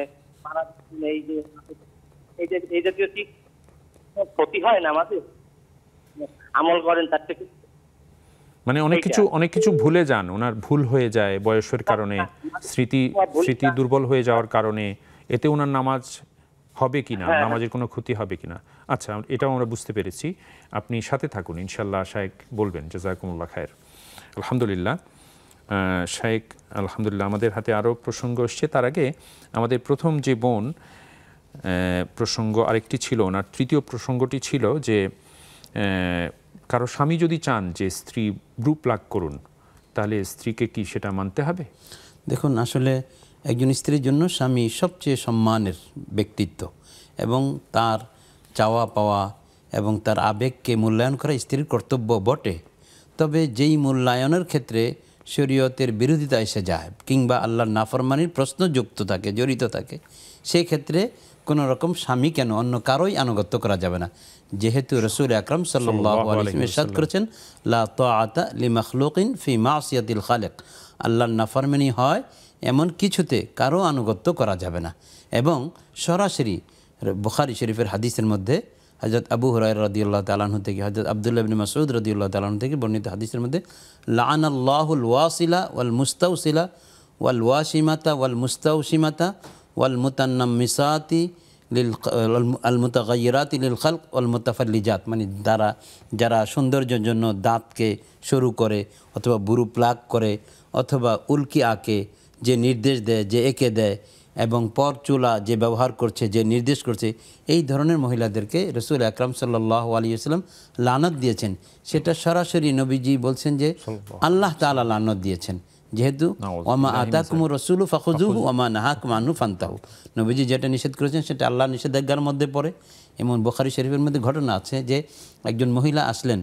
এই যে এই জাতীয় ঠিক ক্ষতি হয় না আমাদের আমল করেন তার থেকে মানে অনেক কিছু অনেক কিছু ভুলে যান ওনার ভুল হয়ে যায় বয়সের কারণে হ্যাঁ, হ্যাঁ। স্মৃতি হ্যাঁ, স্মৃতি দুর্বল হয়ে যাওয়ার কারণে এতে ওনার নামাজ হবে কি না হ্যাঁ, হ্যাঁ। নামাজের কোনো ক্ষতি হবে কি না আচ্ছা এটাও আমরা বুঝতে পেরেছি আপনি সাথে থাকুন ইনশাল্লাহ শায়েক বলবেন জাজাকুমুল্লা খায়ের আলহামদুলিল্লাহ শায়েক আলহামদুলিল্লাহ আমাদের হাতে আরও প্রসঙ্গ এসছে তার আগে আমাদের প্রথম যে বোন প্রসঙ্গ আরেকটি ছিল ওনার তৃতীয় প্রসঙ্গটি ছিল যে কারো স্বামী যদি চান যে স্ত্রী ব্রু প্লাগ করুন তাহলে স্ত্রীকে কি সেটা মানতে হবে দেখুন আসলে একজন স্ত্রীর জন্য স্বামী সবচেয়ে সম্মানের ব্যক্তিত্ব এবং তার চাওয়া পাওয়া এবং তার আবেগকে মূল্যায়ন করা স্ত্রীর কর্তব্য বটে তবে যেই মূল্যায়নের ক্ষেত্রে শরীয়তের বিরোধিতা এসে যায় কিংবা আল্লাহর নাফরমানির প্রশ্নযুক্ত থাকে জড়িত থাকে সেই ক্ষেত্রে কোনো রকম স্বামী কেন অন্য কারোই আনুগত্য করা যাবে না যেহেতু রসুল আকরম সাল্লাহ করেছেন লা তো আতা লি মখলুকিন ফি মাসিয়াতিল খালেক আল্লাহর নাফরমানি হয় এমন কিছুতে কারো আনুগত্য করা যাবে না এবং সরাসরি বুখারি শরীফের হাদিসের মধ্যে হজরত আবু হরাই রদিউল্লাহ তালাহু থেকে হজরত আবদুল্লাহ বিন মাসুদ রদিউল্লাহ তালাহু থেকে বর্ণিত হাদিসের মধ্যে লান আল্লাহুল ওয়াসিলা ওয়াল মুস্তাউসিলা ওয়াল ওয়াসিমাতা ওয়াল মুস্তাউসিমাতা ওয়াল মুতান্নাম মিসাতি আল মুতাগাইরাতি লিল খালক ওয়াল মুতাফাল্লিজাত মানে দ্বারা যারা সৌন্দর্যের জন্য দাঁতকে শুরু করে অথবা বুরু প্লাক করে অথবা উল্কি আঁকে যে নির্দেশ দেয় যে একে দেয় এবং পর চুলা যে ব্যবহার করছে যে নির্দেশ করছে এই ধরনের মহিলাদেরকে রসুল আকরাম সাল্লাহ আসলাম লানত দিয়েছেন সেটা সরাসরি নবীজি বলছেন যে আল্লাহ তালা লানত দিয়েছেন যেহেতু ওমা আদা কুমু রসুল ফাখুজু ওমা নাহাক মানু ফান্তাহু নবীজি যেটা নিষেধ করেছেন সেটা আল্লাহ নিষেধাজ্ঞার মধ্যে পড়ে এমন বোখারি শরীফের মধ্যে ঘটনা আছে যে একজন মহিলা আসলেন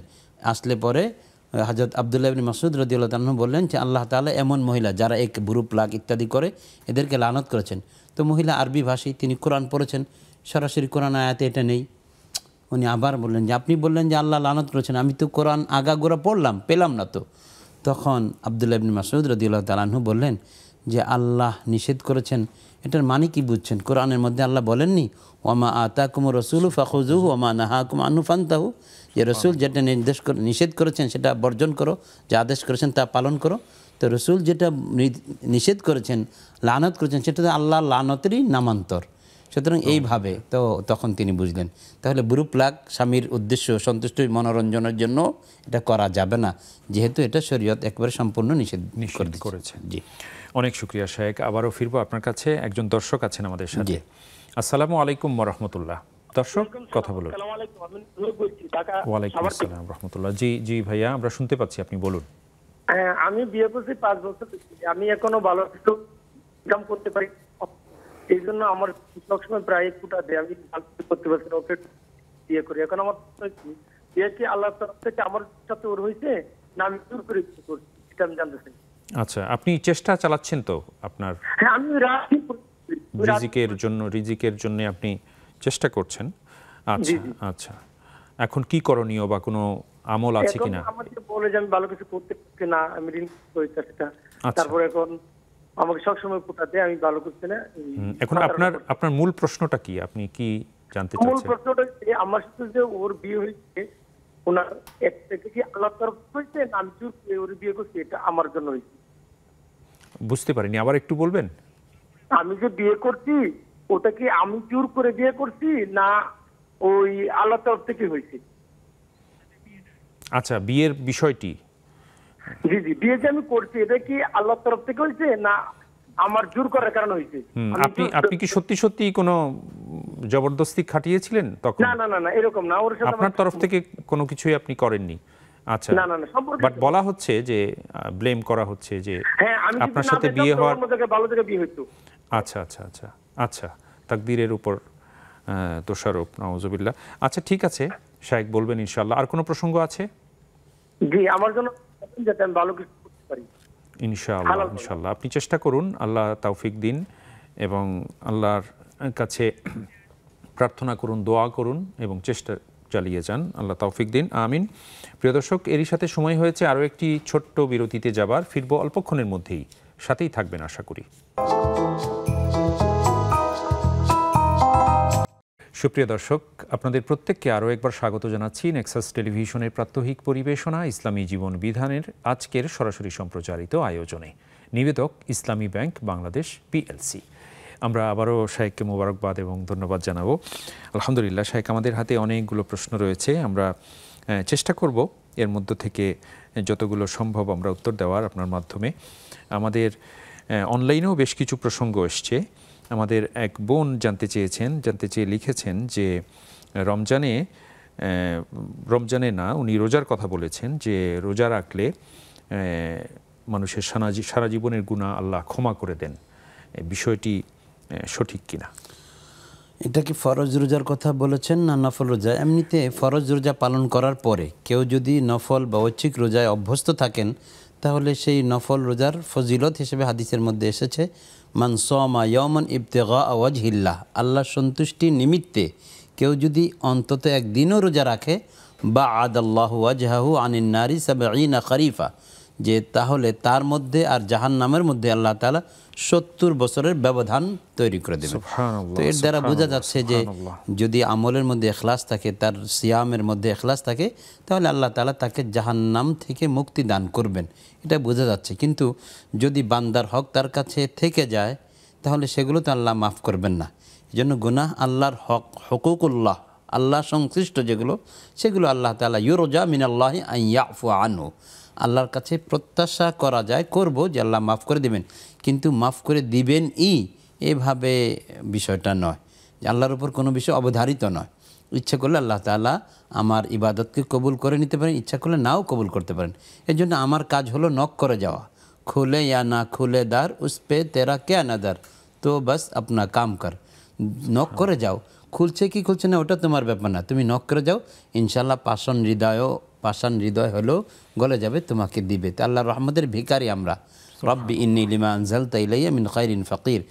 আসলে পরে হাজরত আবদুল্লাহ ইবিন মাসুদ রদিউল্লাহ তালন বললেন যে আল্লাহ তালা এমন মহিলা যারা এক বুরু প্লাগ ইত্যাদি করে এদেরকে লানত করেছেন তো মহিলা আরবি ভাষী তিনি কোরআন পড়েছেন সরাসরি কোরআন আয়াতে এটা নেই উনি আবার বললেন যে আপনি বললেন যে আল্লাহ লানত করেছেন আমি তো কোরআন আগাগোড়া পড়লাম পেলাম না তো তখন আবদুল্লাহ ইবিন মাসুদ রদিউল্লাহ তালাহু বললেন যে আল্লাহ নিষেধ করেছেন এটার মানে কি বুঝছেন কোরআনের মধ্যে আল্লাহ বলেননি ওমা আতা কুমু রসুল ফাখুজুহু ওমা নাহা কুমা আনুফান্তাহু যে রসুল যেটা নির্দেশ নিষেধ করেছেন সেটা বর্জন করো যে আদেশ করেছেন তা পালন করো তো রসুল যেটা নিষেধ করেছেন লানত করেছেন সেটা তো আল্লাহ লানতেরই নামান্তর সুতরাং এইভাবে তো তখন তিনি বুঝলেন তাহলে বুরু লাগ স্বামীর উদ্দেশ্য সন্তুষ্ট মনোরঞ্জনের জন্য এটা করা যাবে না যেহেতু এটা শরীয়ত একবারে সম্পূর্ণ নিষেধ নিষেধ করেছে জি অনেক শুক্রিয়া শেখ আবারও ফিরবো আপনার কাছে একজন দর্শক আছেন আমাদের সাথে আসসালামু আলাইকুম রহমতুল্লাহ দর্শক কথা বলুন ওয়ালাইকুম আসসালাম রহমতুল্লাহ জি জি ভাইয়া আমরা শুনতে পাচ্ছি আপনি বলুন হ্যাঁ, আমি বিয়ে করছি পাঁচ বছর আমি এখনো ভালো কিছু ইনকাম করতে পারি এই জন্য আমার সবসময় প্রায় কোটা দেয় আমি করতে পারছি ওকে বিয়ে করি এখন আমার বিয়ে কি আল্লাহ তরফ থেকে আমার সাথে ওর হয়েছে না আমি দূর করে কিছু করছি এটা আমি জানতে চাই আচ্ছা আপনি চেষ্টা চালাচ্ছেন তো আপনার হ্যাঁ আমি রিজিকের জন্য রিজিকের জন্য আপনি চেষ্টা করছেন আচ্ছা আচ্ছা এখন কি করণীয় বা কোনো আমল আছে কিনা আমাকে বলে যে আমি ভালো কিছু করতে পারছি না আমি ঋণ আচ্ছা। এখন আমাকে সবসময় আমি ভালো করছি না এখন আপনার আপনার মূল প্রশ্নটা কি আপনি কি জানতে চাচ্ছেন মূল প্রশ্নটা যে আমার সাথে যে ওর বিয়ে হয়েছে ওনার এক থেকে কি আলাদা তরফ হয়েছে না আমি ওর বিয়ে করছি এটা আমার জন্য হয়েছে বুঝতে পারিনি আবার একটু বলবেন আমি যে বিয়ে করছি ওটা কি আমি জোর করে বিয়ে করছি না ওই আল্লাহ তরফ থেকে হয়েছে আচ্ছা বিয়ের বিষয়টি জি জি বিয়ে যে আমি করছি এটা কি আল্লাহ তরফ থেকে হয়েছে না আমার জোর করার কারণে হয়েছে আপনি আপনি কি সত্যি সত্যি কোনো জবরদস্তি খাটিয়েছিলেন তখন না না না না এরকম না ওর সাথে আপনার তরফ থেকে কোনো কিছুই আপনি করেননি আচ্ছা না না না বাট বলা হচ্ছে যে ব্লেম করা হচ্ছে যে হ্যাঁ আমি আপনার সাথে বিয়ে হওয়ার ভালো থেকে বিয়ে হইতো আচ্ছা আচ্ছা আচ্ছা আচ্ছা তাকদীরের উপর দোষারোপ নওয়াজবিল্লা আচ্ছা ঠিক আছে শাহেক বলবেন ইনশাল্লাহ আর কোনো প্রসঙ্গ আছে জি আমার জন্য যাতে আমি ভালো কিছু করতে পারি ইনশাআল্লাহ ইনশাআল্লাহ আপনি চেষ্টা করুন আল্লাহ তাওফিক দিন এবং আল্লাহর কাছে প্রার্থনা করুন দোয়া করুন এবং চেষ্টা চালিয়ে যান আল্লাহ তৌফিক দিন আমিন প্রিয় দর্শক এরই সাথে সময় হয়েছে আরও একটি ছোট্ট বিরতিতে যাবার ফিরব অল্পক্ষণের মধ্যেই সাথেই থাকবেন আশা করি সুপ্রিয় দর্শক আপনাদের প্রত্যেককে আরও একবার স্বাগত জানাচ্ছি নেক্সাস টেলিভিশনের প্রাত্যহিক পরিবেশনা ইসলামী জীবন বিধানের আজকের সরাসরি সম্প্রচারিত আয়োজনে নিবেদক ইসলামী ব্যাংক বাংলাদেশ পিএলসি আমরা আবারও শাহেককে মোবারকবাদ এবং ধন্যবাদ জানাবো আলহামদুলিল্লাহ শাহেক আমাদের হাতে অনেকগুলো প্রশ্ন রয়েছে আমরা চেষ্টা করব এর মধ্য থেকে যতগুলো সম্ভব আমরা উত্তর দেওয়ার আপনার মাধ্যমে আমাদের অনলাইনেও বেশ কিছু প্রসঙ্গ এসছে আমাদের এক বোন জানতে চেয়েছেন জানতে চেয়ে লিখেছেন যে রমজানে রমজানে না উনি রোজার কথা বলেছেন যে রোজা রাখলে মানুষের সারা সারা জীবনের গুণা আল্লাহ ক্ষমা করে দেন বিষয়টি সঠিক কিনা এটা কি ফরজ রোজার কথা বলেছেন না নফল রোজা এমনিতে ফরজ রোজা পালন করার পরে কেউ যদি নফল বা ঐচ্ছিক রোজায় অভ্যস্ত থাকেন তাহলে সেই নফল রোজার ফজিলত হিসেবে হাদিসের মধ্যে এসেছে মানসমা ইয়মন ইবতেগা ওয়াজহিল্লাহ আল্লাহ সন্তুষ্টির নিমিত্তে কেউ যদি অন্তত একদিনও রোজা রাখে বা আদাল্লাহ ওয়াজহাহু আনিন নারী সাবে খরিফা যে তাহলে তার মধ্যে আর জাহান নামের মধ্যে আল্লাহ তালা সত্তর বছরের ব্যবধান তৈরি করে দেবে তো এর দ্বারা বোঝা যাচ্ছে যে যদি আমলের মধ্যে এখলাস থাকে তার সিয়ামের মধ্যে এখলাস থাকে তাহলে আল্লাহ তালা তাকে জাহান্নাম থেকে মুক্তি দান করবেন এটা বোঝা যাচ্ছে কিন্তু যদি বান্দার হক তার কাছে থেকে যায় তাহলে সেগুলো তো আল্লাহ মাফ করবেন না এই জন্য গুনাহ আল্লাহর হক হকুকুল্লাহ আল্লাহ সংশ্লিষ্ট যেগুলো সেগুলো আল্লাহ তালা ইউরোজা মিনাল্লাহ আইয়াফু আনু আল্লাহর কাছে প্রত্যাশা করা যায় করব যে আল্লাহ মাফ করে দেবেন কিন্তু মাফ করে দিবেন ই এভাবে বিষয়টা নয় যে আল্লাহর উপর কোনো বিষয় অবধারিত নয় ইচ্ছা করলে আল্লাহ তালা আমার ইবাদতকে কবুল করে নিতে পারেন ইচ্ছা করলে নাও কবুল করতে পারেন এর জন্য আমার কাজ হলো নক করে যাওয়া খুলে ইয়া না খুলে দার উস পে তেরা কে দার তো বাস আপনা কাম কর নক করে যাও খুলছে কি খুলছে না ওটা তোমার ব্যাপার না তুমি নক করে যাও ইনশাল্লাহ পাষণ হৃদয়ও পাষাণ হৃদয় হলেও গলে যাবে তোমাকে দিবে তা আল্লাহ রহমদের ভিকারি আমরা রব্বি ইন্নি লিমা আনজাল তাইলাইয়া মিন খাইরিন ফকির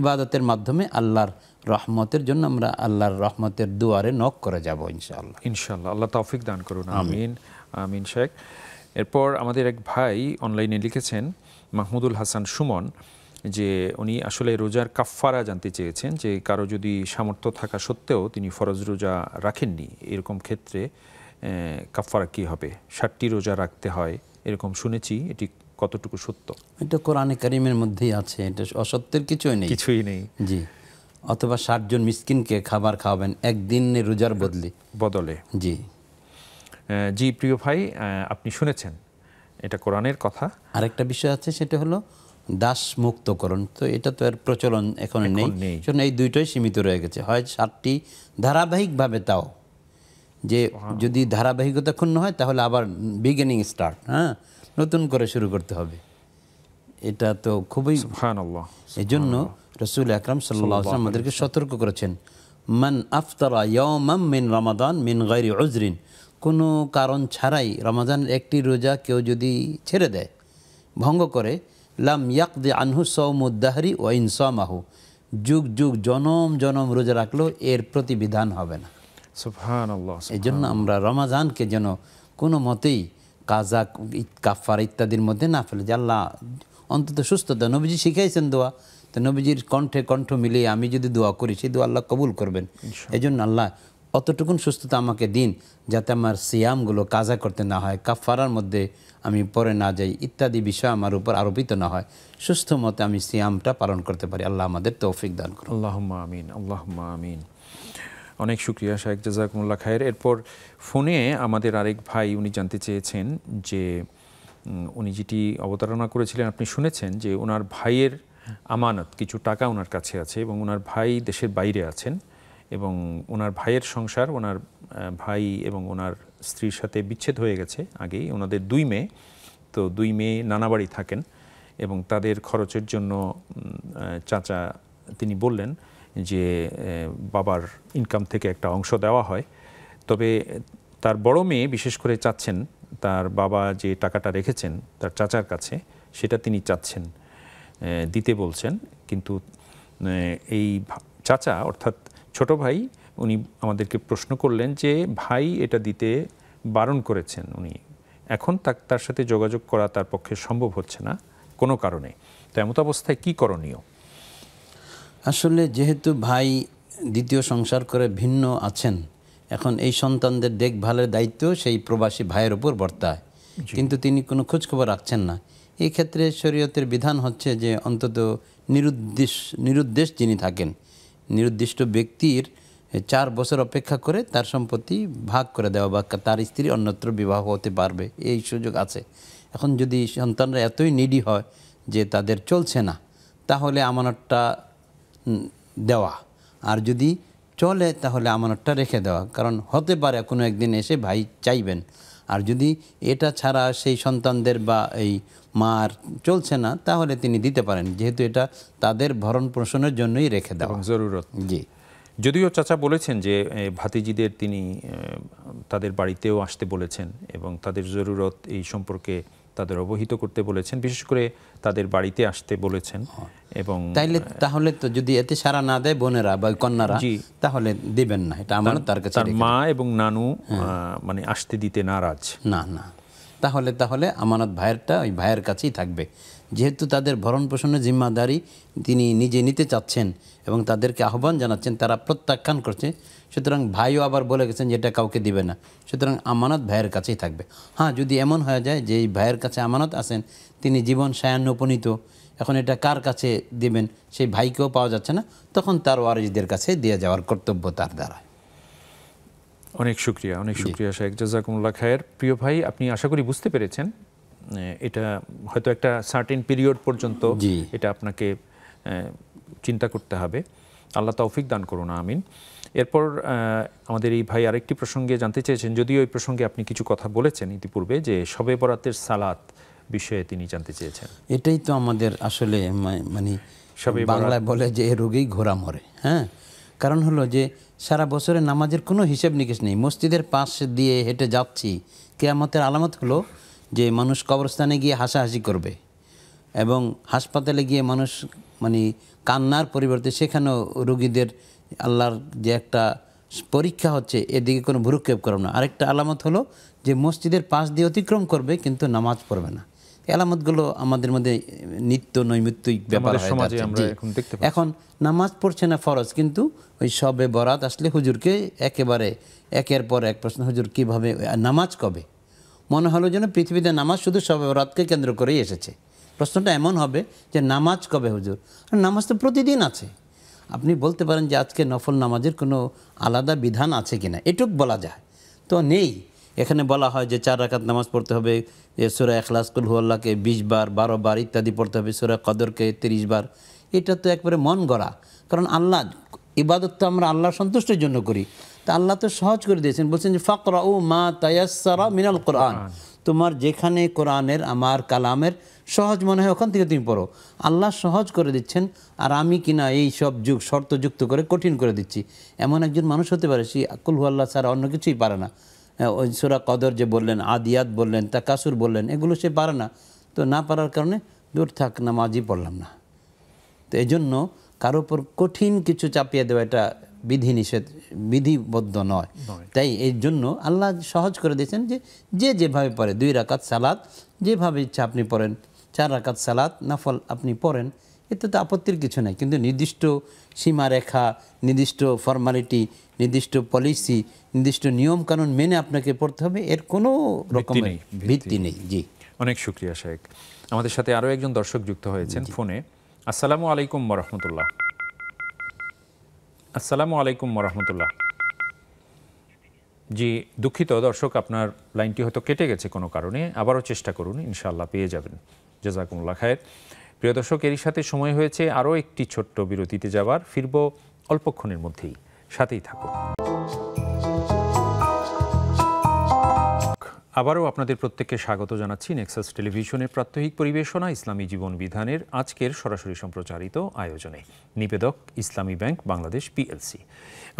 ইবাদতের মাধ্যমে আল্লাহর রহমতের জন্য আমরা আল্লাহর রহমতের দুয়ারে নখ করে যাব ইনশাআল্লাহ ইনশাআল্লাহ আল্লাহ তৌফিক দান করুন আমিন আমিন শেখ এরপর আমাদের এক ভাই অনলাইনে লিখেছেন মাহমুদুল হাসান সুমন যে উনি আসলে রোজার কাফফারা জানতে চেয়েছেন যে কারো যদি সামর্থ্য থাকা সত্ত্বেও তিনি ফরজ রোজা রাখেননি এরকম ক্ষেত্রে কাফারা কী হবে ষাটটি রোজা রাখতে হয় এরকম শুনেছি এটি কতটুকু সত্য এটা কোরআনে কারিমের মধ্যেই আছে এটা অসত্যের কিছুই নেই কিছুই নেই জি অথবা ষাটজন মিসকিনকে খাবার খাওয়াবেন একদিনে রোজার বদলে বদলে জি জি প্রিয় ভাই আপনি শুনেছেন এটা কোরআনের কথা আরেকটা বিষয় আছে সেটা হলো দাস মুক্তকরণ তো এটা তো আর প্রচলন এখন নেই এই দুইটাই সীমিত রয়ে গেছে হয় ষাটটি ধারাবাহিকভাবে তাও যে যদি ধারাবাহিকতা ক্ষুণ্ণ হয় তাহলে আবার বিগিনিং স্টার্ট হ্যাঁ নতুন করে শুরু করতে হবে এটা তো খুবই এই জন্য রসুল আকরাম সাল্লাহ আমাদেরকে সতর্ক করেছেন মান আফতারা ইয়মাম মিন রমাদান মিন গাইরি উজরিন কোনো কারণ ছাড়াই রমাদান একটি রোজা কেউ যদি ছেড়ে দেয় ভঙ্গ করে লাম দে আনহু সৌমুদ্দাহারি ও ইনসামাহু যুগ যুগ জনম জনম রোজা রাখলেও এর প্রতি বিধান হবে না এই জন্য আমরা রমাজানকে যেন কোনো মতেই কাজা কাফার ইত্যাদির মধ্যে না ফেলে যে আল্লাহ অন্তত সুস্থতা নবীজি শিখাইছেন দোয়া তো নবীজির কণ্ঠে কণ্ঠ মিলিয়ে আমি যদি দোয়া করি সেই দোয়া আল্লাহ কবুল করবেন এই জন্য আল্লাহ অতটুকুন সুস্থতা আমাকে দিন যাতে আমার সিয়ামগুলো কাজা করতে না হয় কাফারার মধ্যে আমি পরে না যাই ইত্যাদি বিষয় আমার উপর আরোপিত না হয় সুস্থ মতে আমি সিয়ামটা পালন করতে পারি আল্লাহ আমাদের তৌফিক দান করুন আল্লাহ আমিন আল্লাহ আমিন অনেক সুক্রিয়া শাহেক জাজাকুমুল্লা খায়ের এরপর ফোনে আমাদের আরেক ভাই উনি জানতে চেয়েছেন যে উনি যেটি অবতারণা করেছিলেন আপনি শুনেছেন যে ওনার ভাইয়ের আমানত কিছু টাকা ওনার কাছে আছে এবং ওনার ভাই দেশের বাইরে আছেন এবং ওনার ভাইয়ের সংসার ওনার ভাই এবং ওনার স্ত্রীর সাথে বিচ্ছেদ হয়ে গেছে আগেই ওনাদের দুই মেয়ে তো দুই মেয়ে নানাবাড়ি থাকেন এবং তাদের খরচের জন্য চাচা তিনি বললেন যে বাবার ইনকাম থেকে একটা অংশ দেওয়া হয় তবে তার বড় মেয়ে বিশেষ করে চাচ্ছেন তার বাবা যে টাকাটা রেখেছেন তার চাচার কাছে সেটা তিনি চাচ্ছেন দিতে বলছেন কিন্তু এই চাচা অর্থাৎ ছোট ভাই উনি আমাদেরকে প্রশ্ন করলেন যে ভাই এটা দিতে বারণ করেছেন উনি এখন তার সাথে যোগাযোগ করা তার পক্ষে সম্ভব হচ্ছে না কোনো কারণে তো এমত অবস্থায় কী করণীয় আসলে যেহেতু ভাই দ্বিতীয় সংসার করে ভিন্ন আছেন এখন এই সন্তানদের দেখভালের দায়িত্ব সেই প্রবাসী ভাইয়ের উপর বর্তায় কিন্তু তিনি কোনো খোঁজখবর রাখছেন না এই ক্ষেত্রে শরীয়তের বিধান হচ্ছে যে অন্তত নিরুদ্দেশ নিরুদ্দেশ যিনি থাকেন নিরুদ্দিষ্ট ব্যক্তির চার বছর অপেক্ষা করে তার সম্পত্তি ভাগ করে দেওয়া বা তার স্ত্রী অন্যত্র বিবাহ হতে পারবে এই সুযোগ আছে এখন যদি সন্তানরা এতই নিডি হয় যে তাদের চলছে না তাহলে আমানতটা দেওয়া আর যদি চলে তাহলে আমানতটা রেখে দেওয়া কারণ হতে পারে কোনো একদিন এসে ভাই চাইবেন আর যদি এটা ছাড়া সেই সন্তানদের বা এই মার চলছে না তাহলে তিনি দিতে পারেন যেহেতু এটা তাদের ভরণ পোষণের জন্যই রেখে দেওয়া জরুরত জি যদিও চাচা বলেছেন যে ভাতিজিদের তিনি তাদের বাড়িতেও আসতে বলেছেন এবং তাদের জরুরত এই সম্পর্কে তাদের অবহিত করতে বলেছেন বিশেষ করে তাদের বাড়িতে আসতে বলেছেন হ্যাঁ। এবং তাইলে তাহলে তো যদি এতে সারা না দেয় বোনেরা বা কন্যারা তাহলে দিবেন না এটা আমার তার কাছে তার মা এবং নানু হ্যাঁ। মানে আসতে দিতে নারাজ না না তাহলে তাহলে আমানত ভাইয়েরটা ওই ভাইয়ের কাছেই থাকবে যেহেতু তাদের ভরণ পোষণের জিম্মাদারি তিনি নিজে নিতে চাচ্ছেন এবং তাদেরকে আহ্বান জানাচ্ছেন তারা প্রত্যাখ্যান করছে সুতরাং ভাইও আবার বলে গেছেন যেটা কাউকে দিবে না সুতরাং আমানত ভাইয়ের কাছেই থাকবে হ্যাঁ যদি এমন হয়ে যায় যে ভাইয়ের কাছে আমানত আছেন তিনি জীবন উপনীত এখন এটা কার কাছে দিবেন সেই ভাইকেও পাওয়া যাচ্ছে না তখন তার ওয়ারিসদের কাছে দিয়ে যাওয়ার কর্তব্য তার দ্বারা অনেক শুক্রিয়া অনেক শুক্রিয়া শেখ জাজাকুমুল্লা খায়ের প্রিয় ভাই আপনি আশা করি বুঝতে পেরেছেন এটা হয়তো একটা সার্টিন পিরিয়ড পর্যন্ত এটা আপনাকে চিন্তা করতে হবে আল্লাহ তৌফিক দান করুন আমিন এরপর আমাদের এই ভাই আরেকটি প্রসঙ্গে জানতে চেয়েছেন যদিও এই প্রসঙ্গে আপনি কিছু কথা বলেছেন ইতিপূর্বে যে শবে বরাতের সালাত বিষয়ে তিনি জানতে চেয়েছেন এটাই তো আমাদের আসলে মানে সবে বাংলায় বলে যে এ রোগেই ঘোরা মরে হ্যাঁ কারণ হলো যে সারা বছরে নামাজের কোনো হিসেব নিকেশ নেই মসজিদের পাশ দিয়ে হেঁটে যাচ্ছি কেয়ামতের আলামত হলো যে মানুষ কবরস্থানে গিয়ে হাসাহাসি করবে এবং হাসপাতালে গিয়ে মানুষ মানে কান্নার পরিবর্তে সেখানেও রুগীদের আল্লাহর যে একটা পরীক্ষা হচ্ছে এদিকে কোনো ভুরুক্ষেপ করবে না আরেকটা আলামত হলো যে মসজিদের পাশ দিয়ে অতিক্রম করবে কিন্তু নামাজ পড়বে না আলামতগুলো আমাদের মধ্যে নিত্য নৈমিত্তিক ব্যাপার এখন নামাজ পড়ছে না ফরজ কিন্তু ওই সবে বরাত আসলে হুজুরকে একেবারে একের পর এক প্রশ্ন হুজুর কীভাবে নামাজ কবে মনে হলো যেন পৃথিবীতে নামাজ শুধু সবে বরাতকে কেন্দ্র করেই এসেছে প্রশ্নটা এমন হবে যে নামাজ কবে হুজুর নামাজ তো প্রতিদিন আছে আপনি বলতে পারেন যে আজকে নফল নামাজের কোনো আলাদা বিধান আছে কিনা এটুক বলা যায় তো নেই এখানে বলা হয় যে চার রাকাত নামাজ পড়তে হবে সুরা এখলাসকুল হুয়াল্লাহকে বিশ বার বারো বার ইত্যাদি পড়তে হবে সুরা কদরকে তিরিশ বার এটা তো একবারে মন গড়া কারণ আল্লাহ ইবাদত তো আমরা আল্লাহ সন্তুষ্টের জন্য করি তা আল্লাহ তো সহজ করে দিয়েছেন বলছেন যে ফকরা ও মা তায়াসারা মিনাল কোরআন তোমার যেখানে কোরআনের আমার কালামের সহজ মনে হয় ওখান থেকে তুমি পড়ো আল্লাহ সহজ করে দিচ্ছেন আর আমি কিনা এই সব যুগ শর্ত যুক্ত করে কঠিন করে দিচ্ছি এমন একজন মানুষ হতে পারে সে আকুলহু আল্লাহ ছাড়া অন্য কিছুই পারে না হ্যাঁ, ওই সুরা কদর যে বললেন আদিয়াত বললেন তাকাসুর বললেন এগুলো সে পারে না তো না পারার কারণে দূর থাক নামাজই পড়লাম না তো এই জন্য কারো উপর কঠিন কিছু চাপিয়ে দেওয়া এটা বিধি নিষেধ বিধিবদ্ধ নয় তাই এর জন্য আল্লাহ সহজ করে দিয়েছেন যে যে যেভাবে পড়ে দুই রাকাত সালাদ যেভাবে ইচ্ছা আপনি পড়েন চার রাকাত সালাত নাফল আপনি পড়েন এতে তো আপত্তির কিছু নাই কিন্তু নির্দিষ্ট সীমারেখা নির্দিষ্ট ফর্মালিটি নির্দিষ্ট পলিসি নির্দিষ্ট নিয়ম কানুন মেনে আপনাকে পড়তে হবে এর কোনো রকম ভিত্তি নেই জি অনেক শুক্রিয়া শেখ আমাদের সাথে আরও একজন দর্শক যুক্ত হয়েছেন ফোনে আসসালামু আলাইকুম রহমতুল্লাহ আসসালামু আলাইকুম রহমতুল্লাহ জি দুঃখিত দর্শক আপনার লাইনটি হয়তো কেটে গেছে কোনো কারণে আবারও চেষ্টা করুন ইনশাল্লাহ পেয়ে যাবেন জেজাকুমুল্লা খায়ের প্রিয় দর্শক এরই সাথে সময় হয়েছে আরও একটি ছোট্ট বিরতিতে যাওয়ার ফিরব অল্পক্ষণের মধ্যেই সাথেই থাকুন আবারও আপনাদের প্রত্যেককে স্বাগত জানাচ্ছি নেক্সাস টেলিভিশনের প্রাত্যহিক পরিবেশনা ইসলামী জীবন বিধানের আজকের সরাসরি সম্প্রচারিত আয়োজনে নিবেদক ইসলামী ব্যাংক বাংলাদেশ পিএলসি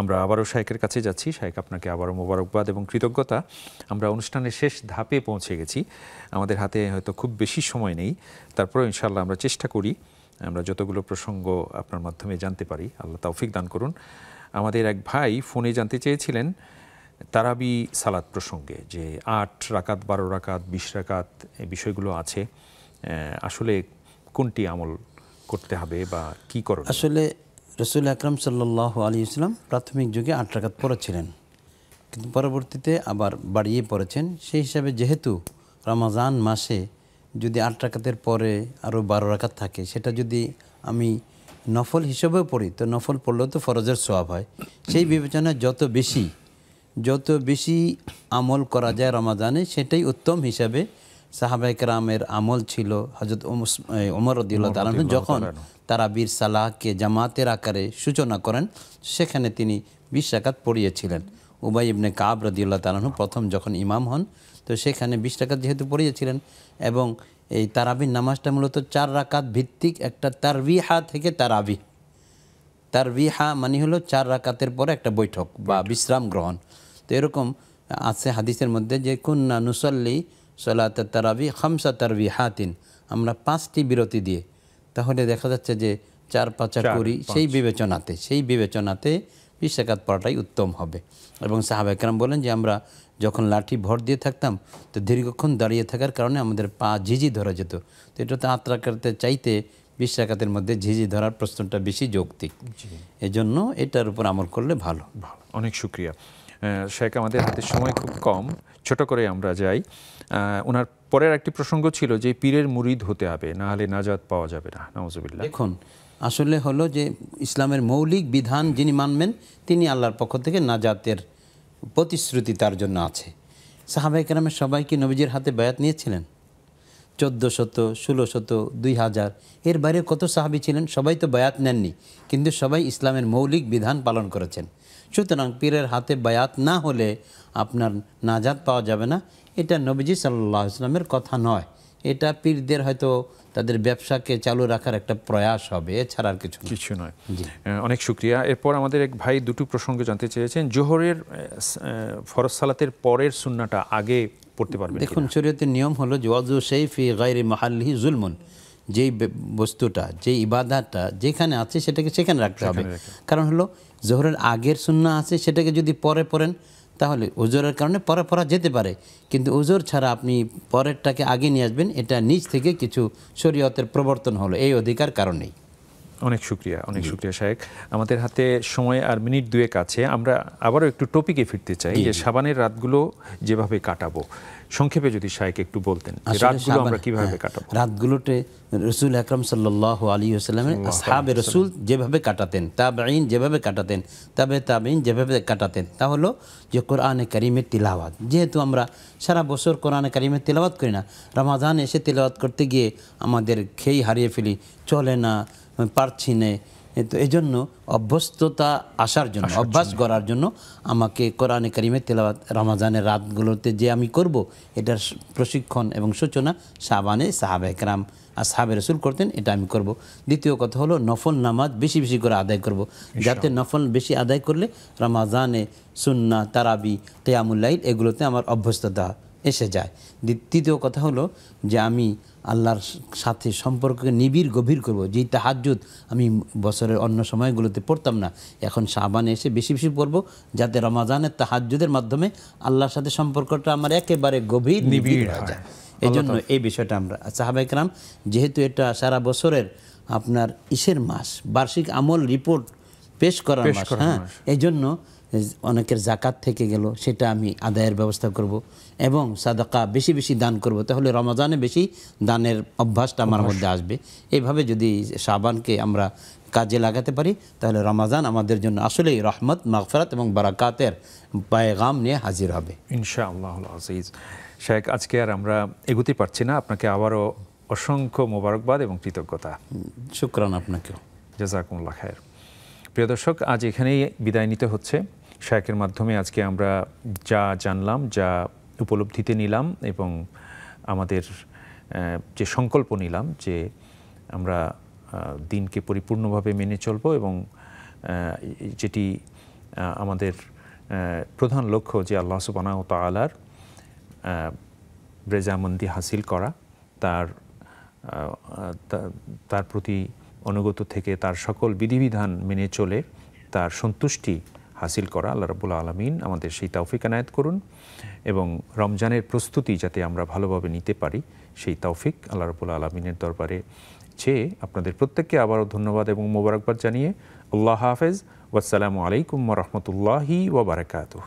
আমরা আবারও শায়েকের কাছে যাচ্ছি শায়েক আপনাকে আবারও মোবারকবাদ এবং কৃতজ্ঞতা আমরা অনুষ্ঠানের শেষ ধাপে পৌঁছে গেছি আমাদের হাতে হয়তো খুব বেশি সময় নেই তারপরেও ইনশাল্লাহ আমরা চেষ্টা করি আমরা যতগুলো প্রসঙ্গ আপনার মাধ্যমে জানতে পারি আল্লাহ তৌফিক দান করুন আমাদের এক ভাই ফোনে জানতে চেয়েছিলেন তারাবি সালাত প্রসঙ্গে যে আট রাকাত বারো রাকাত বিশ রাকাত বিষয়গুলো আছে আসলে কোনটি আমল করতে হবে বা কি করো আসলে রসুল আকরাম সাল্ল আলী ইসলাম প্রাথমিক যুগে আট রাকাত পড়েছিলেন কিন্তু পরবর্তীতে আবার বাড়িয়ে পড়েছেন সেই হিসাবে যেহেতু রমাজান মাসে যদি আট রাকাতের পরে আরও বারো রাকাত থাকে সেটা যদি আমি নফল হিসেবেও পড়ি তো নফল পড়লেও তো ফরজের সোয়াব হয় সেই বিবেচনায় যত বেশি যত বেশি আমল করা যায় রমাজানে সেটাই উত্তম হিসাবে সাহাবাইকরামের আমল ছিল হজরত ওমর রদিউল্লাহ তালাম যখন তারা বীর সালাহকে জামাতের আকারে সূচনা করেন সেখানে তিনি বিশ টাকাত পড়িয়েছিলেন উবাই ইবনে কাব রদিউল্লাহ তালাহু প্রথম যখন ইমাম হন তো সেখানে বিশ টাকাত যেহেতু পড়িয়েছিলেন এবং এই তারাবির নামাজটা মূলত চার রাকাত ভিত্তিক একটা তারবিহা থেকে তারাবি তারবিহা মানে হলো চার রাকাতের পরে একটা বৈঠক বা বিশ্রাম গ্রহণ তো এরকম আছে হাদিসের মধ্যে যে কুন্না নুসল্লি সলাত তারাবি খামসা তারবি হাতিন আমরা পাঁচটি বিরতি দিয়ে তাহলে দেখা যাচ্ছে যে চার পাঁচা করি সেই বিবেচনাতে সেই বিবেচনাতে বিশ্বাকাত পড়াটাই উত্তম হবে এবং সাহাব একরাম বলেন যে আমরা যখন লাঠি ভর দিয়ে থাকতাম তো দীর্ঘক্ষণ দাঁড়িয়ে থাকার কারণে আমাদের পা ঝিঝি ধরা যেত তো এটা তো আত্রা করতে চাইতে বিশ্বাকাতের মধ্যে ঝিঝি ধরার প্রশ্নটা বেশি যৌক্তিক এজন্য এটার উপর আমল করলে ভালো ভালো অনেক শুক্রিয়া শেখ আমাদের হাতে সময় খুব কম ছোট করে আমরা যাই ওনার পরের একটি প্রসঙ্গ ছিল যে পীরের মুরিদ হতে হবে না হলে নাজাত পাওয়া যাবে না নওয়াজবিল্লা এখন আসলে হলো যে ইসলামের মৌলিক বিধান যিনি মানবেন তিনি আল্লাহর পক্ষ থেকে নাজাতের প্রতিশ্রুতি তার জন্য আছে সাহাবাই কেরামের সবাই কি নবীজির হাতে বায়াত নিয়েছিলেন চোদ্দো শত ষোলো শত দুই হাজার এর বাইরে কত সাহাবি ছিলেন সবাই তো বায়াত নেননি কিন্তু সবাই ইসলামের মৌলিক বিধান পালন করেছেন সুতরাং পীরের হাতে বায়াত না হলে আপনার নাজাত পাওয়া যাবে না এটা নবীজি সাল্লাহ ইসলামের কথা নয় এটা পীরদের হয়তো তাদের ব্যবসাকে চালু রাখার একটা প্রয়াস হবে এছাড়া আর কিছু কিছু নয় অনেক শুক্রিয়া এরপর আমাদের এক ভাই দুটো প্রসঙ্গে জানতে চেয়েছেন জোহরের ফরজ সালাতের পরের সুন্নাটা আগে পড়তে পারবে দেখুন শরীয়তের নিয়ম হলো জোয়াজু সেইফি গাইরে মাহাল্লি জুলমুন যেই বস্তুটা যেই ইবাদাটা যেখানে আছে সেটাকে সেখানে রাখতে হবে কারণ হলো জোহরের আগের সুন্না আছে সেটাকে যদি পরে পড়েন তাহলে ওজোরের কারণে পরে পড়া যেতে পারে কিন্তু ওজোর ছাড়া আপনি পরেরটাকে আগে নিয়ে আসবেন এটা নিজ থেকে কিছু শরীয়তের প্রবর্তন হলো এই অধিকার কারণেই অনেক শুক্রিয়া অনেক শুক্রিয়া সাহেব আমাদের হাতে সময় আর মিনিট দুয়েক আছে আমরা আবারও একটু টপিকে ফিরতে চাই যে সাবানের রাতগুলো যেভাবে কাটাবো সংক্ষেপে যদি শায়েক একটু বলতেন রাতগুলো আমরা কিভাবে হ্যাঁ, কাটাবো রাতগুলোতে রসুল আকরম সাল্লাহ আলী আসসালামের সাহাবে রসুল যেভাবে কাটাতেন বাইন যেভাবে কাটাতেন তাবে তাবাইন যেভাবে কাটাতেন তা হলো যে কোরআনে করিমের তিলাওয়াত যেহেতু আমরা সারা বছর কোরআনে করিমের তিলাওয়াত করি না রামাজান এসে তিলাওয়াত করতে গিয়ে আমাদের খেয়ে হারিয়ে ফেলি চলে না পারছি না তো এই জন্য অভ্যস্ততা আসার জন্য অভ্যাস করার জন্য আমাকে কোরআনে কারিমে তেলাবাদ রমাজানের রাতগুলোতে যে আমি করব এটার প্রশিক্ষণ এবং সূচনা সাবানে সাহাব একরাম আর সাহাবে রসুল করতেন এটা আমি করব দ্বিতীয় কথা হলো নফল নামাজ বেশি বেশি করে আদায় করব যাতে নফল বেশি আদায় করলে রমাজানে সুন্না তারাবি তেয়ামুল্লাইল এগুলোতে আমার অভ্যস্ততা এসে যায় দ্বিতীয় কথা হলো যে আমি আল্লাহর সাথে সম্পর্ককে নিবিড় গভীর করব যেই তাহাজুদ আমি বছরের অন্য সময়গুলোতে পড়তাম না এখন সাবানে এসে বেশি বেশি পড়ব যাতে রমাজানের তাহাজুদের মাধ্যমে আল্লাহর সাথে সম্পর্কটা আমার একেবারে গভীর নিবিড় হয়ে যায় এই জন্য এই বিষয়টা আমরা সাহাবাইকরাম যেহেতু এটা সারা বছরের আপনার ইসের মাস বার্ষিক আমল রিপোর্ট পেশ করার মাস হ্যাঁ এই জন্য অনেকের জাকাত থেকে গেল সেটা আমি আদায়ের ব্যবস্থা করব এবং সাদাকা বেশি বেশি দান করব তাহলে রমাজানে বেশি দানের অভ্যাসটা আমার মধ্যে আসবে এইভাবে যদি সাবানকে আমরা কাজে লাগাতে পারি তাহলে রমাজান আমাদের জন্য আসলেই রহমত মাগফরাত এবং বারাকাতের পায়গাম নিয়ে হাজির হবে ইনশাআল্লাহ আজিজ শেখ আজকে আর আমরা এগুতে পারছি না আপনাকে আবারও অসংখ্য মোবারকবাদ এবং কৃতজ্ঞতা শুক্রান আপনাকে জাজাকুল্লা খায়ের প্রিয় দর্শক আজ এখানেই বিদায় নিতে হচ্ছে শেখের মাধ্যমে আজকে আমরা যা জানলাম যা উপলব্ধিতে নিলাম এবং আমাদের যে সংকল্প নিলাম যে আমরা দিনকে পরিপূর্ণভাবে মেনে চলব এবং যেটি আমাদের প্রধান লক্ষ্য যে আল্লাহ ও তালার রেজামন্দি হাসিল করা তার তার প্রতি অনুগত থেকে তার সকল বিধিবিধান মেনে চলে তার সন্তুষ্টি হাসিল করা আল্লাহ রবুল আলমিন আমাদের সেই তৌফিক আনায়ত করুন এবং রমজানের প্রস্তুতি যাতে আমরা ভালোভাবে নিতে পারি সেই তৌফিক আল্লাহ রবুল আলমিনের দরবারে চেয়ে আপনাদের প্রত্যেককে আবারও ধন্যবাদ এবং মোবারকবাদ জানিয়ে আল্লাহ হাফেজ ওয়াসালামু আলাইকুম রহমতুল্লাহি ওবরাকাতুহ